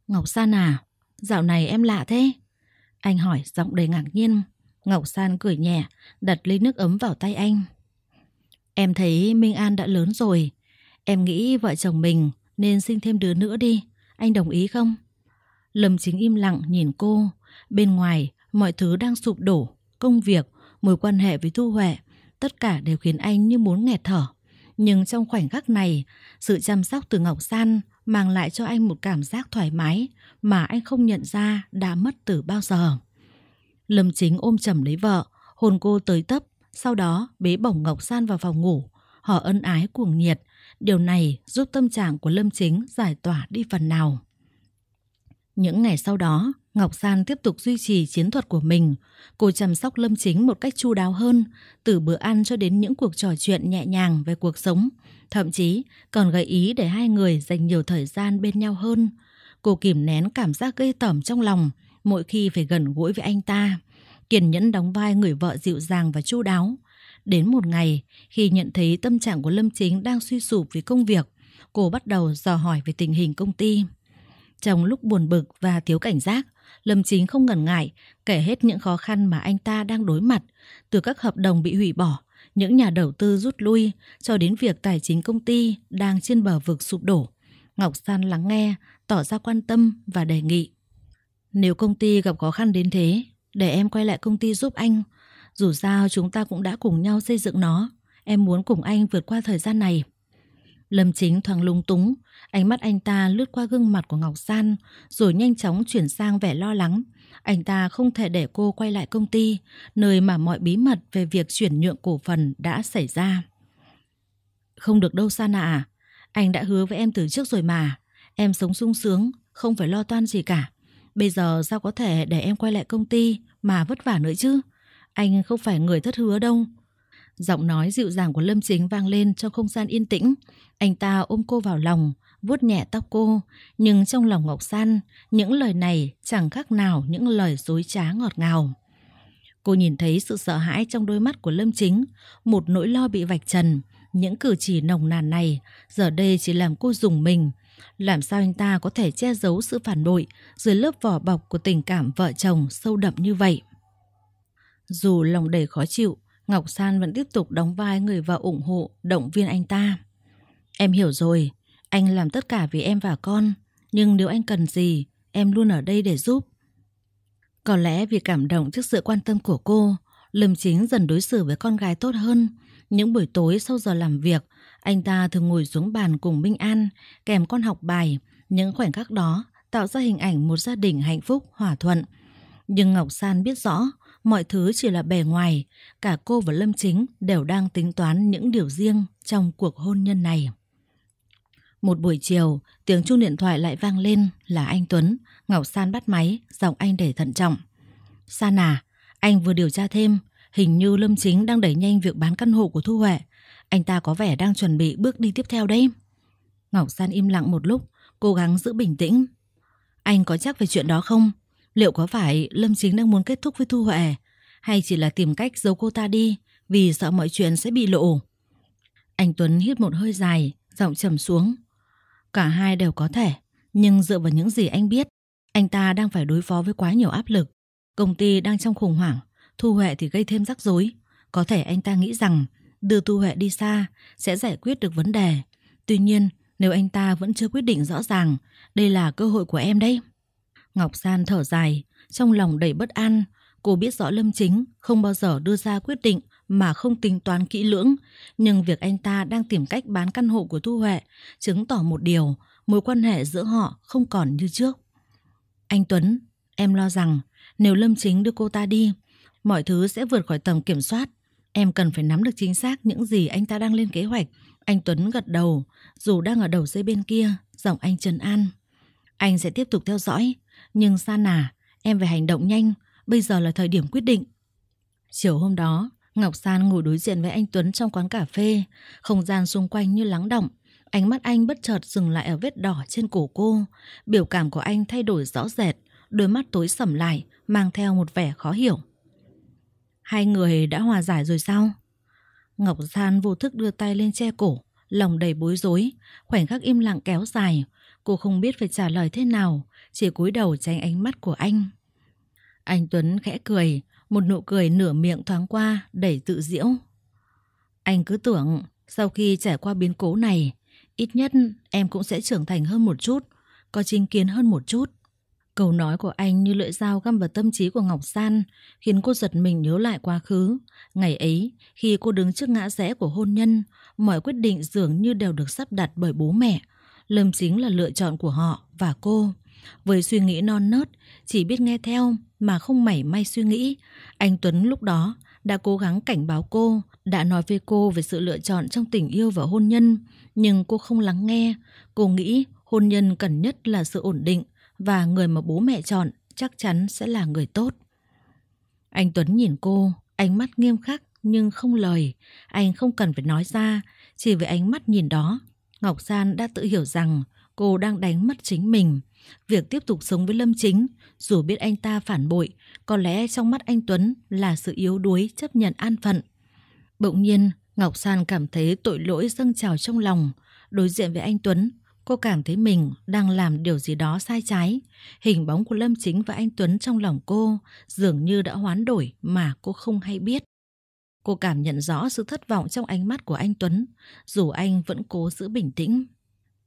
Ngọc San à, dạo này em lạ thế. Anh hỏi giọng đầy ngạc nhiên. Ngọc San cười nhẹ, đặt ly nước ấm vào tay anh. Em thấy Minh An đã lớn rồi. Em nghĩ vợ chồng mình nên sinh thêm đứa nữa đi. Anh đồng ý không? Lâm chính im lặng nhìn cô. Bên ngoài, mọi thứ đang sụp đổ. Công việc, mối quan hệ với Thu Huệ. Tất cả đều khiến anh như muốn nghẹt thở. Nhưng trong khoảnh khắc này, sự chăm sóc từ Ngọc San mang lại cho anh một cảm giác thoải mái mà anh không nhận ra đã mất từ bao giờ. Lâm Chính ôm chầm lấy vợ, hôn cô tới tấp, sau đó bế bổng Ngọc San vào phòng ngủ. Họ ân ái cuồng nhiệt, điều này giúp tâm trạng của Lâm Chính giải tỏa đi phần nào. Những ngày sau đó, Ngọc San tiếp tục duy trì chiến thuật của mình. Cô chăm sóc Lâm Chính một cách chu đáo hơn, từ bữa ăn cho đến những cuộc trò chuyện nhẹ nhàng về cuộc sống. Thậm chí còn gợi ý để hai người dành nhiều thời gian bên nhau hơn. Cô kìm nén cảm giác gây tởm trong lòng mỗi khi phải gần gũi với anh ta. Kiên nhẫn đóng vai người vợ dịu dàng và chu đáo. Đến một ngày, khi nhận thấy tâm trạng của Lâm Chính đang suy sụp vì công việc, cô bắt đầu dò hỏi về tình hình công ty. Trong lúc buồn bực và thiếu cảnh giác, Lâm Chính không ngần ngại kể hết những khó khăn mà anh ta đang đối mặt, từ các hợp đồng bị hủy bỏ, những nhà đầu tư rút lui cho đến việc tài chính công ty đang trên bờ vực sụp đổ. Ngọc San lắng nghe, tỏ ra quan tâm và đề nghị. Nếu công ty gặp khó khăn đến thế, để em quay lại công ty giúp anh. Dù sao chúng ta cũng đã cùng nhau xây dựng nó. Em muốn cùng anh vượt qua thời gian này. Lâm Chính thoáng lung túng, ánh mắt anh ta lướt qua gương mặt của Ngọc San rồi nhanh chóng chuyển sang vẻ lo lắng. Anh ta không thể để cô quay lại công ty, nơi mà mọi bí mật về việc chuyển nhượng cổ phần đã xảy ra. Không được đâu San à, anh đã hứa với em từ trước rồi mà. Em sống sung sướng, không phải lo toan gì cả. Bây giờ sao có thể để em quay lại công ty mà vất vả nữa chứ? Anh không phải người thất hứa đâu. Giọng nói dịu dàng của Lâm Chính vang lên trong không gian yên tĩnh. Anh ta ôm cô vào lòng, vuốt nhẹ tóc cô. Nhưng trong lòng Ngọc San, những lời này chẳng khác nào những lời dối trá ngọt ngào. Cô nhìn thấy sự sợ hãi trong đôi mắt của Lâm Chính, một nỗi lo bị vạch trần. Những cử chỉ nồng nàn này giờ đây chỉ làm cô dùng mình. Làm sao anh ta có thể che giấu sự phản bội dưới lớp vỏ bọc của tình cảm vợ chồng sâu đậm như vậy? Dù lòng đầy khó chịu, Ngọc San vẫn tiếp tục đóng vai người vợ ủng hộ, động viên anh ta. Em hiểu rồi, anh làm tất cả vì em và con, nhưng nếu anh cần gì, em luôn ở đây để giúp. Có lẽ vì cảm động trước sự quan tâm của cô, Lâm Chính dần đối xử với con gái tốt hơn. Những buổi tối sau giờ làm việc, anh ta thường ngồi xuống bàn cùng Minh An, kèm con học bài. Những khoảnh khắc đó tạo ra hình ảnh một gia đình hạnh phúc, hòa thuận. Nhưng Ngọc San biết rõ, Mọi thứ chỉ là bề ngoài, cả cô và Lâm Chính đều đang tính toán những điều riêng trong cuộc hôn nhân này. Một buổi chiều, tiếng chuông điện thoại lại vang lên là anh Tuấn. Ngọc San bắt máy, giọng anh để thận trọng. San à, anh vừa điều tra thêm, hình như Lâm Chính đang đẩy nhanh việc bán căn hộ của Thu Huệ. Anh ta có vẻ đang chuẩn bị bước đi tiếp theo đấy. Ngọc San im lặng một lúc, cố gắng giữ bình tĩnh. Anh có chắc về chuyện đó không? Liệu có phải Lâm Chính đang muốn kết thúc với Thu Huệ hay chỉ là tìm cách giấu cô ta đi vì sợ mọi chuyện sẽ bị lộ? Anh Tuấn hít một hơi dài, giọng trầm xuống. Cả hai đều có thể, nhưng dựa vào những gì anh biết, anh ta đang phải đối phó với quá nhiều áp lực. Công ty đang trong khủng hoảng, Thu Huệ thì gây thêm rắc rối. Có thể anh ta nghĩ rằng đưa Thu Huệ đi xa sẽ giải quyết được vấn đề. Tuy nhiên, nếu anh ta vẫn chưa quyết định rõ ràng, đây là cơ hội của em đấy. Ngọc San thở dài, trong lòng đầy bất an. Cô biết rõ Lâm Chính không bao giờ đưa ra quyết định mà không tính toán kỹ lưỡng. Nhưng việc anh ta đang tìm cách bán căn hộ của Thu Huệ chứng tỏ một điều, mối quan hệ giữa họ không còn như trước. Anh Tuấn, em lo rằng nếu Lâm Chính đưa cô ta đi, mọi thứ sẽ vượt khỏi tầm kiểm soát. Em cần phải nắm được chính xác những gì anh ta đang lên kế hoạch. Anh Tuấn gật đầu, dù đang ở đầu dây bên kia, giọng anh Trần an. Anh sẽ tiếp tục theo dõi, nhưng xa nà em phải hành động nhanh, bây giờ là thời điểm quyết định. Chiều hôm đó, Ngọc San ngồi đối diện với anh Tuấn trong quán cà phê, không gian xung quanh như lắng động. Ánh mắt anh bất chợt dừng lại ở vết đỏ trên cổ cô, biểu cảm của anh thay đổi rõ rệt, đôi mắt tối sầm lại, mang theo một vẻ khó hiểu. Hai người đã hòa giải rồi sao? Ngọc San vô thức đưa tay lên che cổ, lòng đầy bối rối, khoảnh khắc im lặng kéo dài, cô không biết phải trả lời thế nào, chỉ cúi đầu tránh ánh mắt của anh. Anh Tuấn khẽ cười, một nụ cười nửa miệng thoáng qua, đẩy tự diễu. Anh cứ tưởng, sau khi trải qua biến cố này, ít nhất em cũng sẽ trưởng thành hơn một chút, có chính kiến hơn một chút. Câu nói của anh như lưỡi dao găm vào tâm trí của Ngọc San, khiến cô giật mình nhớ lại quá khứ. Ngày ấy, khi cô đứng trước ngã rẽ của hôn nhân, mọi quyết định dường như đều được sắp đặt bởi bố mẹ. Lâm chính là lựa chọn của họ và cô. Với suy nghĩ non nớt, chỉ biết nghe theo mà không mảy may suy nghĩ, anh Tuấn lúc đó đã cố gắng cảnh báo cô, đã nói với cô về sự lựa chọn trong tình yêu và hôn nhân, nhưng cô không lắng nghe. Cô nghĩ hôn nhân cần nhất là sự ổn định và người mà bố mẹ chọn chắc chắn sẽ là người tốt. Anh Tuấn nhìn cô, ánh mắt nghiêm khắc nhưng không lời. Anh không cần phải nói ra, chỉ với ánh mắt nhìn đó. Ngọc San đã tự hiểu rằng cô đang đánh mất chính mình. Việc tiếp tục sống với Lâm Chính, dù biết anh ta phản bội, có lẽ trong mắt anh Tuấn là sự yếu đuối chấp nhận an phận. Bỗng nhiên, Ngọc San cảm thấy tội lỗi dâng trào trong lòng. Đối diện với anh Tuấn, cô cảm thấy mình đang làm điều gì đó sai trái. Hình bóng của Lâm Chính và anh Tuấn trong lòng cô dường như đã hoán đổi mà cô không hay biết. Cô cảm nhận rõ sự thất vọng trong ánh mắt của anh Tuấn, dù anh vẫn cố giữ bình tĩnh.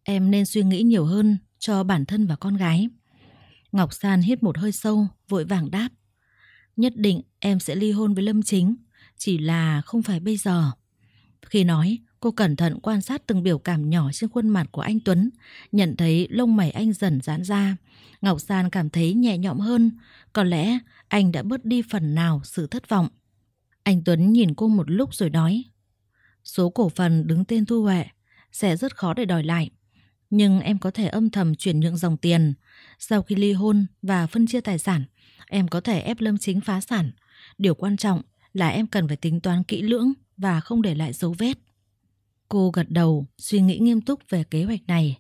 Em nên suy nghĩ nhiều hơn, cho bản thân và con gái. Ngọc San hít một hơi sâu, vội vàng đáp. Nhất định em sẽ ly hôn với Lâm Chính, chỉ là không phải bây giờ. Khi nói, cô cẩn thận quan sát từng biểu cảm nhỏ trên khuôn mặt của anh Tuấn, nhận thấy lông mày anh dần giãn ra. Ngọc San cảm thấy nhẹ nhõm hơn, có lẽ anh đã bớt đi phần nào sự thất vọng. Anh Tuấn nhìn cô một lúc rồi nói, số cổ phần đứng tên Thu Huệ sẽ rất khó để đòi lại nhưng em có thể âm thầm chuyển nhượng dòng tiền. Sau khi ly hôn và phân chia tài sản, em có thể ép Lâm Chính phá sản. Điều quan trọng là em cần phải tính toán kỹ lưỡng và không để lại dấu vết. Cô gật đầu, suy nghĩ nghiêm túc về kế hoạch này.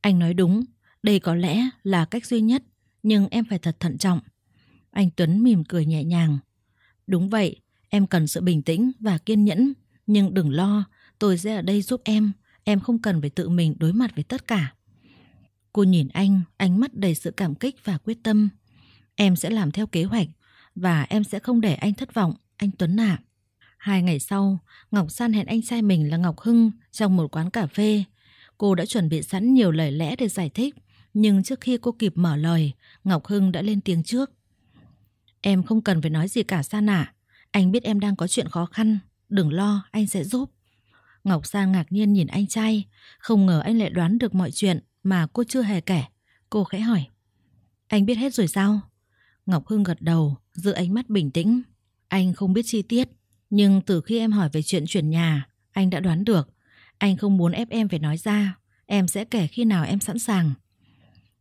Anh nói đúng, đây có lẽ là cách duy nhất, nhưng em phải thật thận trọng. Anh Tuấn mỉm cười nhẹ nhàng. Đúng vậy, em cần sự bình tĩnh và kiên nhẫn, nhưng đừng lo, tôi sẽ ở đây giúp em em không cần phải tự mình đối mặt với tất cả. Cô nhìn anh, ánh mắt đầy sự cảm kích và quyết tâm. Em sẽ làm theo kế hoạch và em sẽ không để anh thất vọng, anh Tuấn ạ. Hai ngày sau, Ngọc San hẹn anh trai mình là Ngọc Hưng trong một quán cà phê. Cô đã chuẩn bị sẵn nhiều lời lẽ để giải thích, nhưng trước khi cô kịp mở lời, Ngọc Hưng đã lên tiếng trước. Em không cần phải nói gì cả San ạ. Anh biết em đang có chuyện khó khăn, đừng lo, anh sẽ giúp. Ngọc San ngạc nhiên nhìn anh trai, không ngờ anh lại đoán được mọi chuyện mà cô chưa hề kể. Cô khẽ hỏi. Anh biết hết rồi sao? Ngọc Hưng gật đầu, giữ ánh mắt bình tĩnh. Anh không biết chi tiết, nhưng từ khi em hỏi về chuyện chuyển nhà, anh đã đoán được. Anh không muốn ép em phải nói ra, em sẽ kể khi nào em sẵn sàng.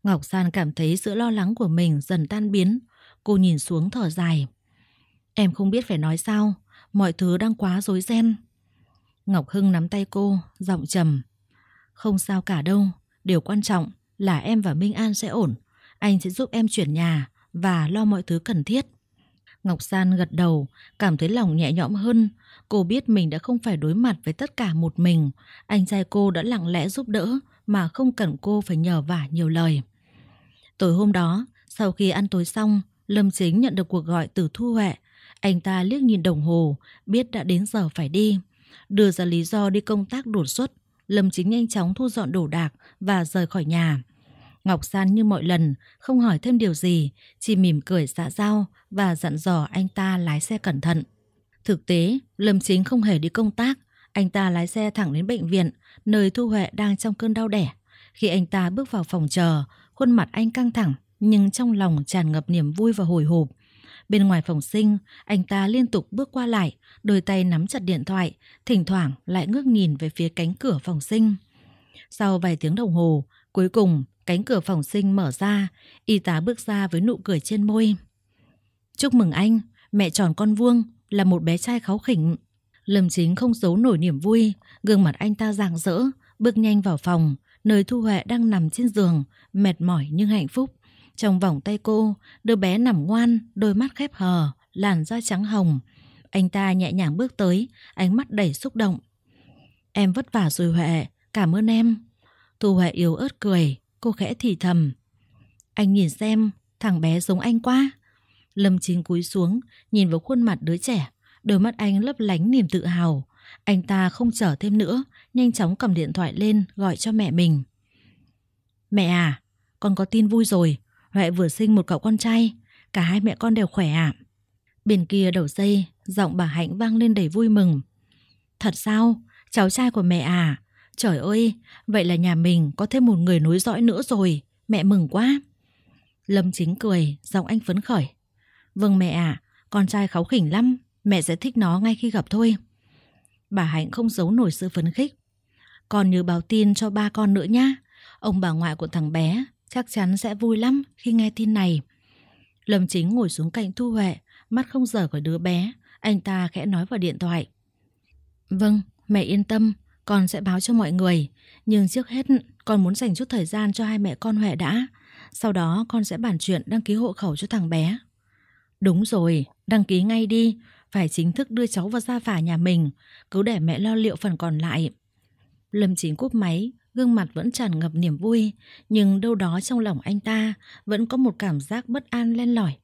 Ngọc San cảm thấy sự lo lắng của mình dần tan biến. Cô nhìn xuống thở dài. Em không biết phải nói sao, mọi thứ đang quá rối ren. Ngọc Hưng nắm tay cô, giọng trầm. Không sao cả đâu, điều quan trọng là em và Minh An sẽ ổn. Anh sẽ giúp em chuyển nhà và lo mọi thứ cần thiết. Ngọc San gật đầu, cảm thấy lòng nhẹ nhõm hơn. Cô biết mình đã không phải đối mặt với tất cả một mình. Anh trai cô đã lặng lẽ giúp đỡ mà không cần cô phải nhờ vả nhiều lời. Tối hôm đó, sau khi ăn tối xong, Lâm Chính nhận được cuộc gọi từ Thu Huệ. Anh ta liếc nhìn đồng hồ, biết đã đến giờ phải đi. Đưa ra lý do đi công tác đột xuất, Lâm Chính nhanh chóng thu dọn đồ đạc và rời khỏi nhà. Ngọc San như mọi lần, không hỏi thêm điều gì, chỉ mỉm cười xã giao và dặn dò anh ta lái xe cẩn thận. Thực tế, Lâm Chính không hề đi công tác, anh ta lái xe thẳng đến bệnh viện, nơi Thu Huệ đang trong cơn đau đẻ. Khi anh ta bước vào phòng chờ, khuôn mặt anh căng thẳng, nhưng trong lòng tràn ngập niềm vui và hồi hộp. Bên ngoài phòng sinh, anh ta liên tục bước qua lại, đôi tay nắm chặt điện thoại, thỉnh thoảng lại ngước nhìn về phía cánh cửa phòng sinh. Sau vài tiếng đồng hồ, cuối cùng cánh cửa phòng sinh mở ra, y tá bước ra với nụ cười trên môi. Chúc mừng anh, mẹ tròn con vuông là một bé trai kháu khỉnh. Lâm chính không giấu nổi niềm vui, gương mặt anh ta rạng rỡ, bước nhanh vào phòng, nơi Thu Huệ đang nằm trên giường, mệt mỏi nhưng hạnh phúc. Trong vòng tay cô, đứa bé nằm ngoan, đôi mắt khép hờ, làn da trắng hồng. Anh ta nhẹ nhàng bước tới, ánh mắt đầy xúc động. Em vất vả rồi Huệ, cảm ơn em. Thu Huệ yếu ớt cười, cô khẽ thì thầm. Anh nhìn xem, thằng bé giống anh quá. Lâm Chính cúi xuống, nhìn vào khuôn mặt đứa trẻ, đôi mắt anh lấp lánh niềm tự hào. Anh ta không chờ thêm nữa, nhanh chóng cầm điện thoại lên gọi cho mẹ mình. Mẹ à, con có tin vui rồi, lại vừa sinh một cậu con trai, cả hai mẹ con đều khỏe ạ. Bên kia đầu dây, giọng bà Hạnh vang lên đầy vui mừng. Thật sao? Cháu trai của mẹ à? Trời ơi, vậy là nhà mình có thêm một người nối dõi nữa rồi, mẹ mừng quá. Lâm chính cười, giọng anh phấn khởi. Vâng mẹ ạ, con trai kháu khỉnh lắm, mẹ sẽ thích nó ngay khi gặp thôi. Bà Hạnh không giấu nổi sự phấn khích. còn nhớ báo tin cho ba con nữa nhá. Ông bà ngoại của thằng bé chắc chắn sẽ vui lắm khi nghe tin này. Lâm Chính ngồi xuống cạnh Thu Huệ, mắt không rời khỏi đứa bé, anh ta khẽ nói vào điện thoại. Vâng, mẹ yên tâm, con sẽ báo cho mọi người, nhưng trước hết con muốn dành chút thời gian cho hai mẹ con Huệ đã, sau đó con sẽ bàn chuyện đăng ký hộ khẩu cho thằng bé. Đúng rồi, đăng ký ngay đi, phải chính thức đưa cháu vào gia phả nhà mình, cứ để mẹ lo liệu phần còn lại. Lâm Chính cúp máy, gương mặt vẫn tràn ngập niềm vui, nhưng đâu đó trong lòng anh ta vẫn có một cảm giác bất an len lỏi.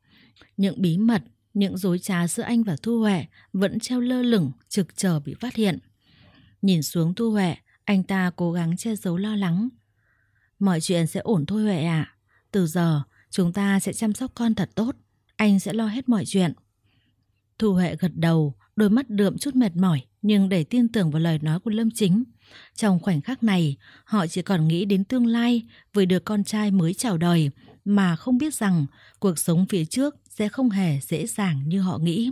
Những bí mật, những dối trá giữa anh và Thu Huệ vẫn treo lơ lửng, trực chờ bị phát hiện. Nhìn xuống Thu Huệ, anh ta cố gắng che giấu lo lắng. Mọi chuyện sẽ ổn thôi Huệ ạ. Từ giờ, chúng ta sẽ chăm sóc con thật tốt. Anh sẽ lo hết mọi chuyện. Thu Huệ gật đầu, đôi mắt đượm chút mệt mỏi nhưng để tin tưởng vào lời nói của Lâm Chính. Trong khoảnh khắc này, họ chỉ còn nghĩ đến tương lai với đứa con trai mới chào đời mà không biết rằng cuộc sống phía trước sẽ không hề dễ dàng như họ nghĩ.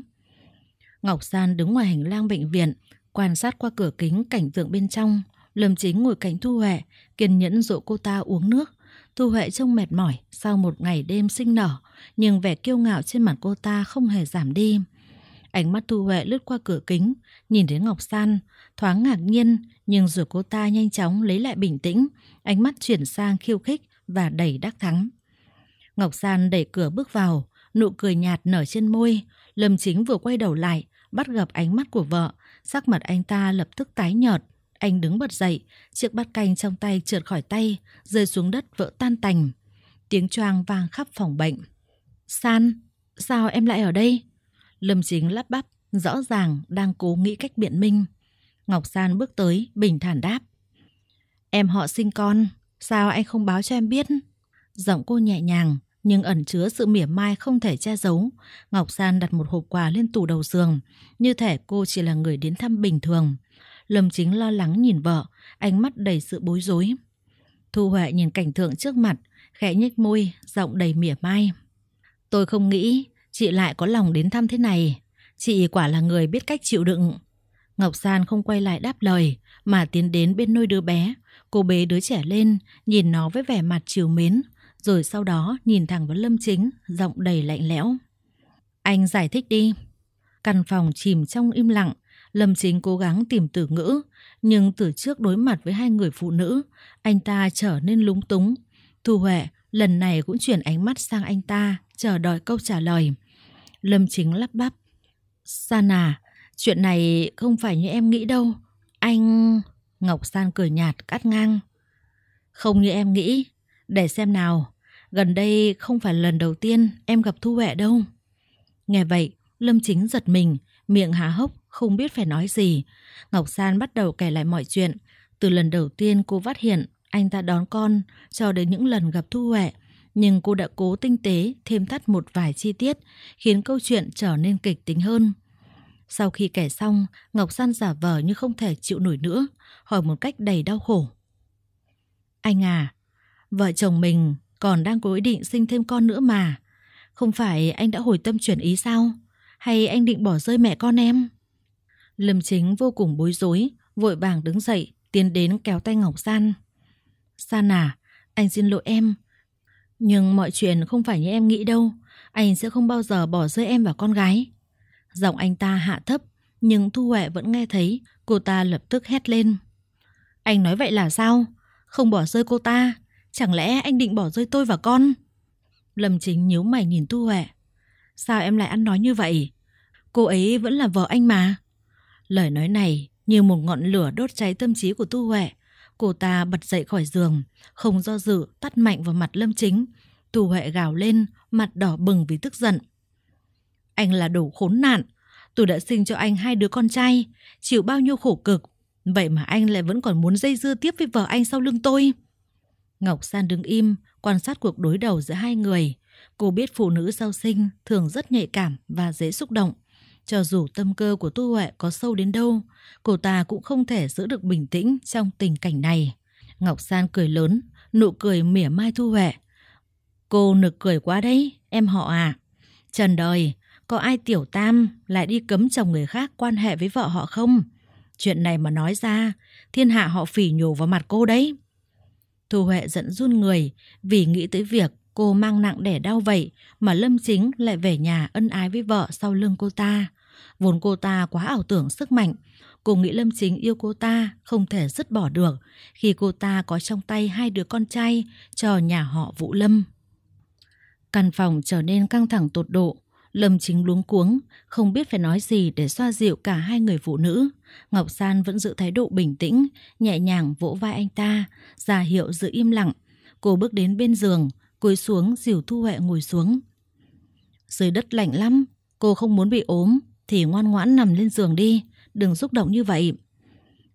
Ngọc San đứng ngoài hành lang bệnh viện, quan sát qua cửa kính cảnh tượng bên trong. Lâm Chính ngồi cạnh Thu Huệ, kiên nhẫn dỗ cô ta uống nước. Thu Huệ trông mệt mỏi sau một ngày đêm sinh nở, nhưng vẻ kiêu ngạo trên mặt cô ta không hề giảm đi. Ánh mắt Thu Huệ lướt qua cửa kính, nhìn thấy Ngọc San, thoáng ngạc nhiên nhưng rồi cô ta nhanh chóng lấy lại bình tĩnh, ánh mắt chuyển sang khiêu khích và đầy đắc thắng. Ngọc San đẩy cửa bước vào, nụ cười nhạt nở trên môi, Lâm Chính vừa quay đầu lại, bắt gặp ánh mắt của vợ, sắc mặt anh ta lập tức tái nhợt. Anh đứng bật dậy, chiếc bát canh trong tay trượt khỏi tay, rơi xuống đất vỡ tan tành. Tiếng choang vang khắp phòng bệnh. San, sao em lại ở đây? Lâm Chính lắp bắp, rõ ràng đang cố nghĩ cách biện minh. Ngọc San bước tới, bình thản đáp. Em họ sinh con, sao anh không báo cho em biết? Giọng cô nhẹ nhàng, nhưng ẩn chứa sự mỉa mai không thể che giấu. Ngọc San đặt một hộp quà lên tủ đầu giường, như thể cô chỉ là người đến thăm bình thường. Lâm Chính lo lắng nhìn vợ, ánh mắt đầy sự bối rối. Thu Huệ nhìn cảnh tượng trước mặt, khẽ nhếch môi, giọng đầy mỉa mai. Tôi không nghĩ chị lại có lòng đến thăm thế này. Chị quả là người biết cách chịu đựng. Ngọc San không quay lại đáp lời, mà tiến đến bên nôi đứa bé. Cô bế đứa trẻ lên, nhìn nó với vẻ mặt chiều mến, rồi sau đó nhìn thẳng vào Lâm Chính, giọng đầy lạnh lẽo. Anh giải thích đi. Căn phòng chìm trong im lặng, Lâm Chính cố gắng tìm từ ngữ, nhưng từ trước đối mặt với hai người phụ nữ, anh ta trở nên lúng túng. Thu Huệ lần này cũng chuyển ánh mắt sang anh ta, chờ đợi câu trả lời. Lâm Chính lắp bắp. Sana, à, Chuyện này không phải như em nghĩ đâu. Anh... Ngọc San cười nhạt cắt ngang. Không như em nghĩ. Để xem nào. Gần đây không phải lần đầu tiên em gặp Thu Huệ đâu. Nghe vậy, Lâm Chính giật mình, miệng há hốc, không biết phải nói gì. Ngọc San bắt đầu kể lại mọi chuyện. Từ lần đầu tiên cô phát hiện anh ta đón con cho đến những lần gặp Thu Huệ. Nhưng cô đã cố tinh tế thêm thắt một vài chi tiết khiến câu chuyện trở nên kịch tính hơn. Sau khi kể xong, Ngọc San giả vờ như không thể chịu nổi nữa, hỏi một cách đầy đau khổ. Anh à, vợ chồng mình còn đang có ý định sinh thêm con nữa mà. Không phải anh đã hồi tâm chuyển ý sao? Hay anh định bỏ rơi mẹ con em? Lâm Chính vô cùng bối rối, vội vàng đứng dậy, tiến đến kéo tay Ngọc San. San à, anh xin lỗi em. Nhưng mọi chuyện không phải như em nghĩ đâu. Anh sẽ không bao giờ bỏ rơi em và con gái. Giọng anh ta hạ thấp, nhưng Thu Huệ vẫn nghe thấy, cô ta lập tức hét lên. Anh nói vậy là sao? Không bỏ rơi cô ta, chẳng lẽ anh định bỏ rơi tôi và con? Lâm Chính nhíu mày nhìn Thu Huệ. Sao em lại ăn nói như vậy? Cô ấy vẫn là vợ anh mà. Lời nói này như một ngọn lửa đốt cháy tâm trí của thu Huệ. Cô ta bật dậy khỏi giường, không do dự tắt mạnh vào mặt Lâm Chính. thu Huệ gào lên, mặt đỏ bừng vì tức giận. Anh là đồ khốn nạn. Tôi đã sinh cho anh hai đứa con trai, chịu bao nhiêu khổ cực. Vậy mà anh lại vẫn còn muốn dây dưa tiếp với vợ anh sau lưng tôi. Ngọc San đứng im, quan sát cuộc đối đầu giữa hai người. Cô biết phụ nữ sau sinh thường rất nhạy cảm và dễ xúc động. Cho dù tâm cơ của Tu Huệ có sâu đến đâu, cô ta cũng không thể giữ được bình tĩnh trong tình cảnh này. Ngọc San cười lớn, nụ cười mỉa mai Thu Huệ. Cô nực cười quá đấy, em họ à. Trần đời, có ai tiểu tam lại đi cấm chồng người khác quan hệ với vợ họ không? Chuyện này mà nói ra, thiên hạ họ phỉ nhổ vào mặt cô đấy. Thu Huệ giận run người vì nghĩ tới việc cô mang nặng đẻ đau vậy mà Lâm Chính lại về nhà ân ái với vợ sau lưng cô ta. Vốn cô ta quá ảo tưởng sức mạnh, cô nghĩ Lâm Chính yêu cô ta không thể dứt bỏ được khi cô ta có trong tay hai đứa con trai cho nhà họ Vũ Lâm. Căn phòng trở nên căng thẳng tột độ Lâm Chính luống cuống, không biết phải nói gì để xoa dịu cả hai người phụ nữ. Ngọc San vẫn giữ thái độ bình tĩnh, nhẹ nhàng vỗ vai anh ta, ra hiệu giữ im lặng. Cô bước đến bên giường, cúi xuống dìu Thu Huệ ngồi xuống. Dưới đất lạnh lắm, cô không muốn bị ốm thì ngoan ngoãn nằm lên giường đi, đừng xúc động như vậy.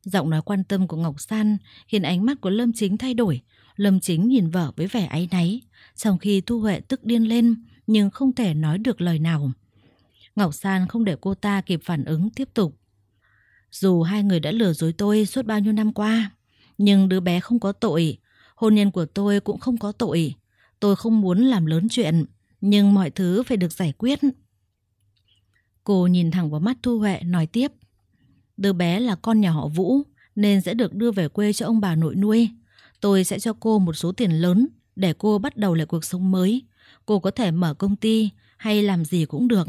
Giọng nói quan tâm của Ngọc San khiến ánh mắt của Lâm Chính thay đổi. Lâm Chính nhìn vợ với vẻ áy náy, trong khi Thu Huệ tức điên lên nhưng không thể nói được lời nào. Ngọc San không để cô ta kịp phản ứng tiếp tục. Dù hai người đã lừa dối tôi suốt bao nhiêu năm qua, nhưng đứa bé không có tội, hôn nhân của tôi cũng không có tội. Tôi không muốn làm lớn chuyện, nhưng mọi thứ phải được giải quyết. Cô nhìn thẳng vào mắt Thu Huệ nói tiếp. Đứa bé là con nhà họ Vũ nên sẽ được đưa về quê cho ông bà nội nuôi. Tôi sẽ cho cô một số tiền lớn để cô bắt đầu lại cuộc sống mới cô có thể mở công ty hay làm gì cũng được.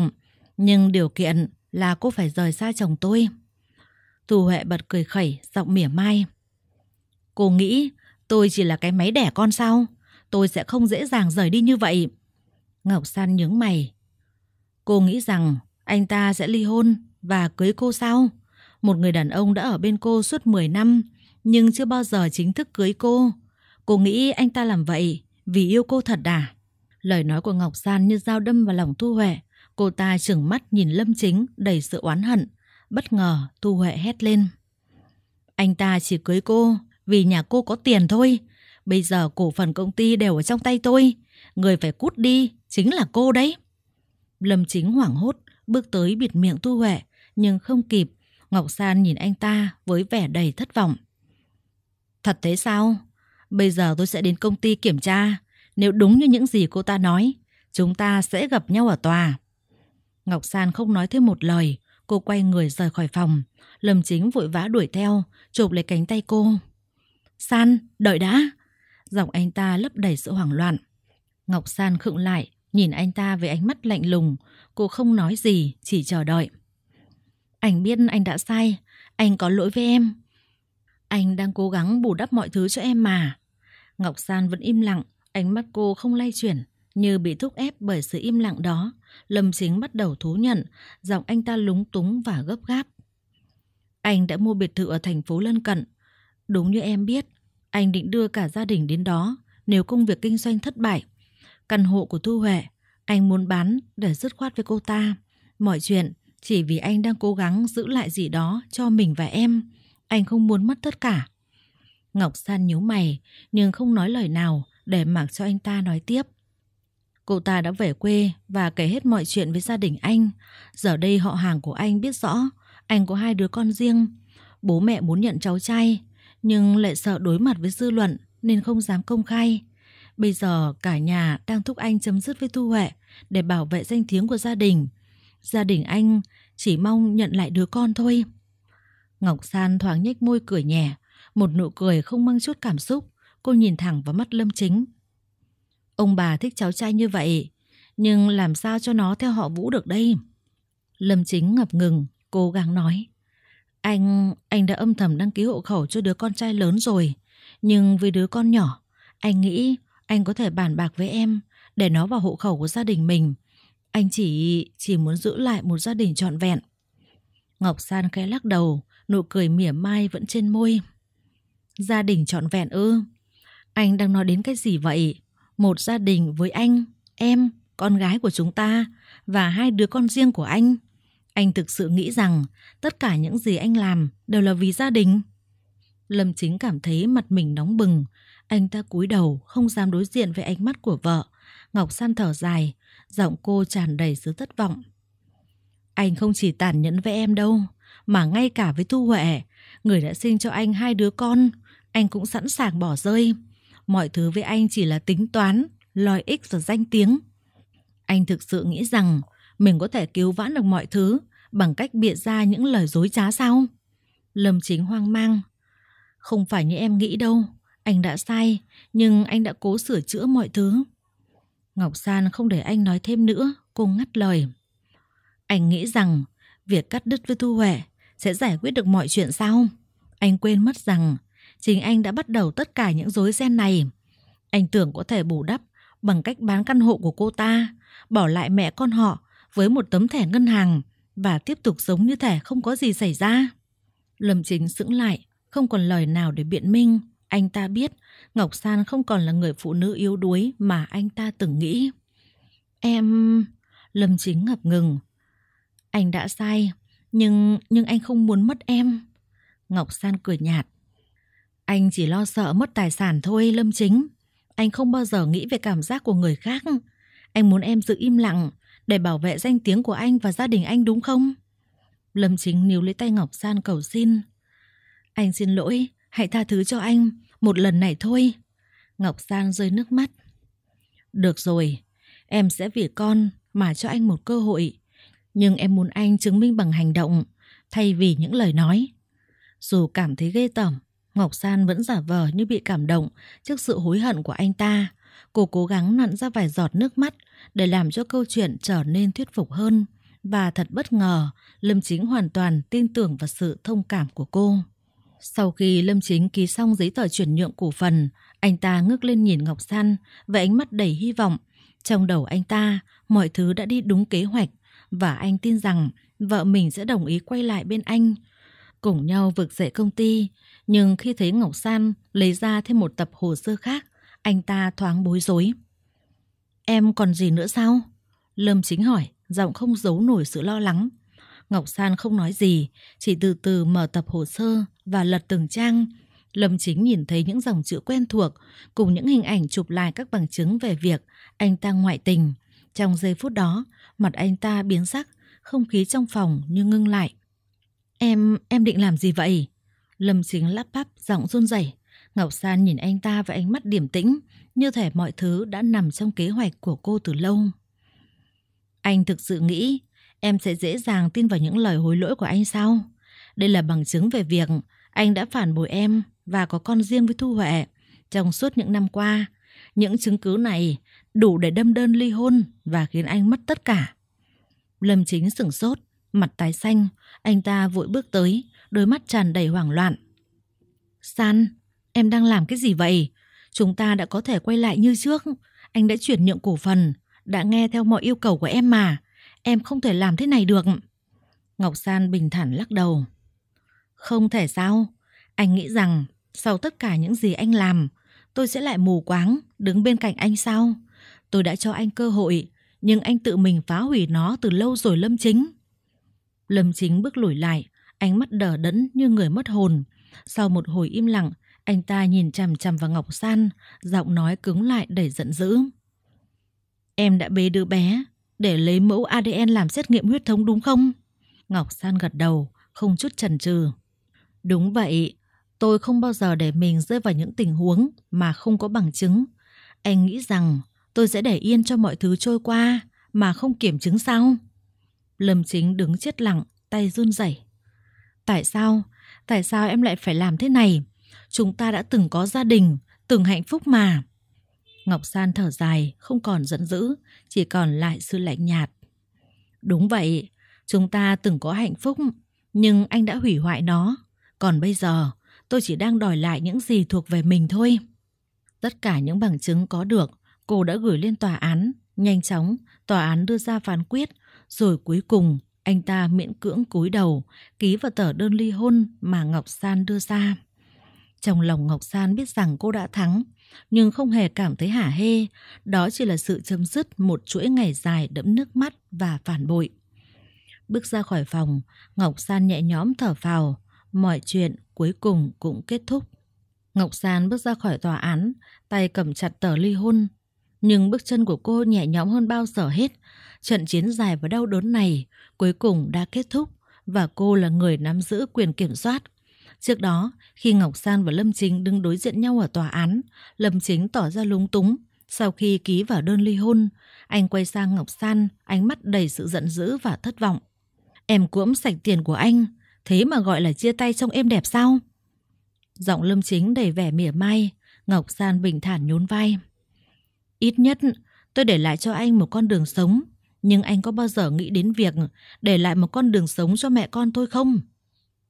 Nhưng điều kiện là cô phải rời xa chồng tôi. Thù Huệ bật cười khẩy, giọng mỉa mai. Cô nghĩ tôi chỉ là cái máy đẻ con sao? Tôi sẽ không dễ dàng rời đi như vậy. Ngọc San nhướng mày. Cô nghĩ rằng anh ta sẽ ly hôn và cưới cô sao? Một người đàn ông đã ở bên cô suốt 10 năm nhưng chưa bao giờ chính thức cưới cô. Cô nghĩ anh ta làm vậy vì yêu cô thật à? Lời nói của Ngọc San như dao đâm vào lòng Thu Huệ. Cô ta chừng mắt nhìn Lâm Chính đầy sự oán hận. Bất ngờ Thu Huệ hét lên. Anh ta chỉ cưới cô vì nhà cô có tiền thôi. Bây giờ cổ phần công ty đều ở trong tay tôi. Người phải cút đi chính là cô đấy. Lâm Chính hoảng hốt bước tới bịt miệng Thu Huệ nhưng không kịp. Ngọc San nhìn anh ta với vẻ đầy thất vọng. Thật thế sao? Bây giờ tôi sẽ đến công ty kiểm tra nếu đúng như những gì cô ta nói, chúng ta sẽ gặp nhau ở tòa. Ngọc San không nói thêm một lời, cô quay người rời khỏi phòng. Lâm Chính vội vã đuổi theo, chụp lấy cánh tay cô. San, đợi đã! Giọng anh ta lấp đầy sự hoảng loạn. Ngọc San khựng lại, nhìn anh ta với ánh mắt lạnh lùng. Cô không nói gì, chỉ chờ đợi. Anh biết anh đã sai, anh có lỗi với em. Anh đang cố gắng bù đắp mọi thứ cho em mà. Ngọc San vẫn im lặng, Ánh mắt cô không lay chuyển, như bị thúc ép bởi sự im lặng đó. Lâm Chính bắt đầu thú nhận, giọng anh ta lúng túng và gấp gáp. Anh đã mua biệt thự ở thành phố lân cận. Đúng như em biết, anh định đưa cả gia đình đến đó nếu công việc kinh doanh thất bại. Căn hộ của Thu Huệ, anh muốn bán để dứt khoát với cô ta. Mọi chuyện chỉ vì anh đang cố gắng giữ lại gì đó cho mình và em. Anh không muốn mất tất cả. Ngọc San nhíu mày nhưng không nói lời nào để mặc cho anh ta nói tiếp. Cụ ta đã về quê và kể hết mọi chuyện với gia đình anh. Giờ đây họ hàng của anh biết rõ, anh có hai đứa con riêng. Bố mẹ muốn nhận cháu trai, nhưng lại sợ đối mặt với dư luận nên không dám công khai. Bây giờ cả nhà đang thúc anh chấm dứt với Thu Huệ để bảo vệ danh tiếng của gia đình. Gia đình anh chỉ mong nhận lại đứa con thôi. Ngọc San thoáng nhếch môi cười nhẹ, một nụ cười không mang chút cảm xúc cô nhìn thẳng vào mắt Lâm Chính. Ông bà thích cháu trai như vậy, nhưng làm sao cho nó theo họ Vũ được đây? Lâm Chính ngập ngừng, cố gắng nói. Anh, anh đã âm thầm đăng ký hộ khẩu cho đứa con trai lớn rồi, nhưng vì đứa con nhỏ, anh nghĩ anh có thể bàn bạc với em để nó vào hộ khẩu của gia đình mình. Anh chỉ chỉ muốn giữ lại một gia đình trọn vẹn. Ngọc San khẽ lắc đầu, nụ cười mỉa mai vẫn trên môi. Gia đình trọn vẹn ư? Anh đang nói đến cái gì vậy? Một gia đình với anh, em, con gái của chúng ta và hai đứa con riêng của anh. Anh thực sự nghĩ rằng tất cả những gì anh làm đều là vì gia đình. Lâm Chính cảm thấy mặt mình nóng bừng, anh ta cúi đầu không dám đối diện với ánh mắt của vợ. Ngọc San thở dài, giọng cô tràn đầy sự thất vọng. Anh không chỉ tàn nhẫn với em đâu, mà ngay cả với Thu Huệ, người đã sinh cho anh hai đứa con, anh cũng sẵn sàng bỏ rơi mọi thứ với anh chỉ là tính toán, lợi ích và danh tiếng. Anh thực sự nghĩ rằng mình có thể cứu vãn được mọi thứ bằng cách bịa ra những lời dối trá sao? Lâm Chính hoang mang. Không phải như em nghĩ đâu, anh đã sai, nhưng anh đã cố sửa chữa mọi thứ. Ngọc San không để anh nói thêm nữa, cô ngắt lời. Anh nghĩ rằng việc cắt đứt với Thu Huệ sẽ giải quyết được mọi chuyện sao? Anh quên mất rằng chính anh đã bắt đầu tất cả những dối ren này. Anh tưởng có thể bù đắp bằng cách bán căn hộ của cô ta, bỏ lại mẹ con họ với một tấm thẻ ngân hàng và tiếp tục sống như thể không có gì xảy ra. Lâm Chính sững lại, không còn lời nào để biện minh. Anh ta biết Ngọc San không còn là người phụ nữ yếu đuối mà anh ta từng nghĩ. Em... Lâm Chính ngập ngừng. Anh đã sai, nhưng nhưng anh không muốn mất em. Ngọc San cười nhạt. Anh chỉ lo sợ mất tài sản thôi Lâm Chính. Anh không bao giờ nghĩ về cảm giác của người khác. Anh muốn em giữ im lặng để bảo vệ danh tiếng của anh và gia đình anh đúng không? Lâm Chính níu lấy tay Ngọc San cầu xin. Anh xin lỗi, hãy tha thứ cho anh, một lần này thôi. Ngọc San rơi nước mắt. Được rồi, em sẽ vì con mà cho anh một cơ hội. Nhưng em muốn anh chứng minh bằng hành động thay vì những lời nói. Dù cảm thấy ghê tởm, Ngọc San vẫn giả vờ như bị cảm động trước sự hối hận của anh ta. Cô cố gắng nặn ra vài giọt nước mắt để làm cho câu chuyện trở nên thuyết phục hơn. Và thật bất ngờ, Lâm Chính hoàn toàn tin tưởng vào sự thông cảm của cô. Sau khi Lâm Chính ký xong giấy tờ chuyển nhượng cổ phần, anh ta ngước lên nhìn Ngọc San với ánh mắt đầy hy vọng. Trong đầu anh ta, mọi thứ đã đi đúng kế hoạch và anh tin rằng vợ mình sẽ đồng ý quay lại bên anh cùng nhau vực dậy công ty. Nhưng khi thấy Ngọc San lấy ra thêm một tập hồ sơ khác, anh ta thoáng bối rối. Em còn gì nữa sao? Lâm chính hỏi, giọng không giấu nổi sự lo lắng. Ngọc San không nói gì, chỉ từ từ mở tập hồ sơ và lật từng trang. Lâm chính nhìn thấy những dòng chữ quen thuộc cùng những hình ảnh chụp lại các bằng chứng về việc anh ta ngoại tình. Trong giây phút đó, mặt anh ta biến sắc, không khí trong phòng như ngưng lại. Em, em định làm gì vậy? Lâm Chính lắp bắp, giọng run rẩy. Ngọc San nhìn anh ta với ánh mắt điểm tĩnh, như thể mọi thứ đã nằm trong kế hoạch của cô từ lâu. Anh thực sự nghĩ em sẽ dễ dàng tin vào những lời hối lỗi của anh sao? Đây là bằng chứng về việc anh đã phản bội em và có con riêng với Thu Huệ trong suốt những năm qua. Những chứng cứ này đủ để đâm đơn ly hôn và khiến anh mất tất cả. Lâm Chính sửng sốt, Mặt tái xanh, anh ta vội bước tới, đôi mắt tràn đầy hoảng loạn. San, em đang làm cái gì vậy? Chúng ta đã có thể quay lại như trước. Anh đã chuyển nhượng cổ phần, đã nghe theo mọi yêu cầu của em mà. Em không thể làm thế này được. Ngọc San bình thản lắc đầu. Không thể sao? Anh nghĩ rằng sau tất cả những gì anh làm, tôi sẽ lại mù quáng đứng bên cạnh anh sao? Tôi đã cho anh cơ hội, nhưng anh tự mình phá hủy nó từ lâu rồi Lâm Chính. Lâm Chính bước lùi lại, ánh mắt đờ đẫn như người mất hồn. Sau một hồi im lặng, anh ta nhìn chằm chằm vào Ngọc San, giọng nói cứng lại đầy giận dữ. Em đã bế đứa bé để lấy mẫu ADN làm xét nghiệm huyết thống đúng không? Ngọc San gật đầu, không chút chần chừ. Đúng vậy, tôi không bao giờ để mình rơi vào những tình huống mà không có bằng chứng. Anh nghĩ rằng tôi sẽ để yên cho mọi thứ trôi qua mà không kiểm chứng sao? Lâm Chính đứng chết lặng, tay run rẩy. Tại sao? Tại sao em lại phải làm thế này? Chúng ta đã từng có gia đình, từng hạnh phúc mà. Ngọc San thở dài, không còn giận dữ, chỉ còn lại sự lạnh nhạt. Đúng vậy, chúng ta từng có hạnh phúc, nhưng anh đã hủy hoại nó. Còn bây giờ, tôi chỉ đang đòi lại những gì thuộc về mình thôi. Tất cả những bằng chứng có được, cô đã gửi lên tòa án. Nhanh chóng, tòa án đưa ra phán quyết rồi cuối cùng, anh ta miễn cưỡng cúi đầu, ký vào tờ đơn ly hôn mà Ngọc San đưa ra. Trong lòng Ngọc San biết rằng cô đã thắng, nhưng không hề cảm thấy hả hê. Đó chỉ là sự chấm dứt một chuỗi ngày dài đẫm nước mắt và phản bội. Bước ra khỏi phòng, Ngọc San nhẹ nhõm thở phào. Mọi chuyện cuối cùng cũng kết thúc. Ngọc San bước ra khỏi tòa án, tay cầm chặt tờ ly hôn, nhưng bước chân của cô nhẹ nhõm hơn bao giờ hết. Trận chiến dài và đau đớn này cuối cùng đã kết thúc và cô là người nắm giữ quyền kiểm soát. Trước đó, khi Ngọc San và Lâm Chính đứng đối diện nhau ở tòa án, Lâm Chính tỏ ra lúng túng. Sau khi ký vào đơn ly hôn, anh quay sang Ngọc San, ánh mắt đầy sự giận dữ và thất vọng. Em cuỗm sạch tiền của anh, thế mà gọi là chia tay trông em đẹp sao? Giọng Lâm Chính đầy vẻ mỉa mai, Ngọc San bình thản nhún vai. Ít nhất tôi để lại cho anh một con đường sống Nhưng anh có bao giờ nghĩ đến việc Để lại một con đường sống cho mẹ con tôi không?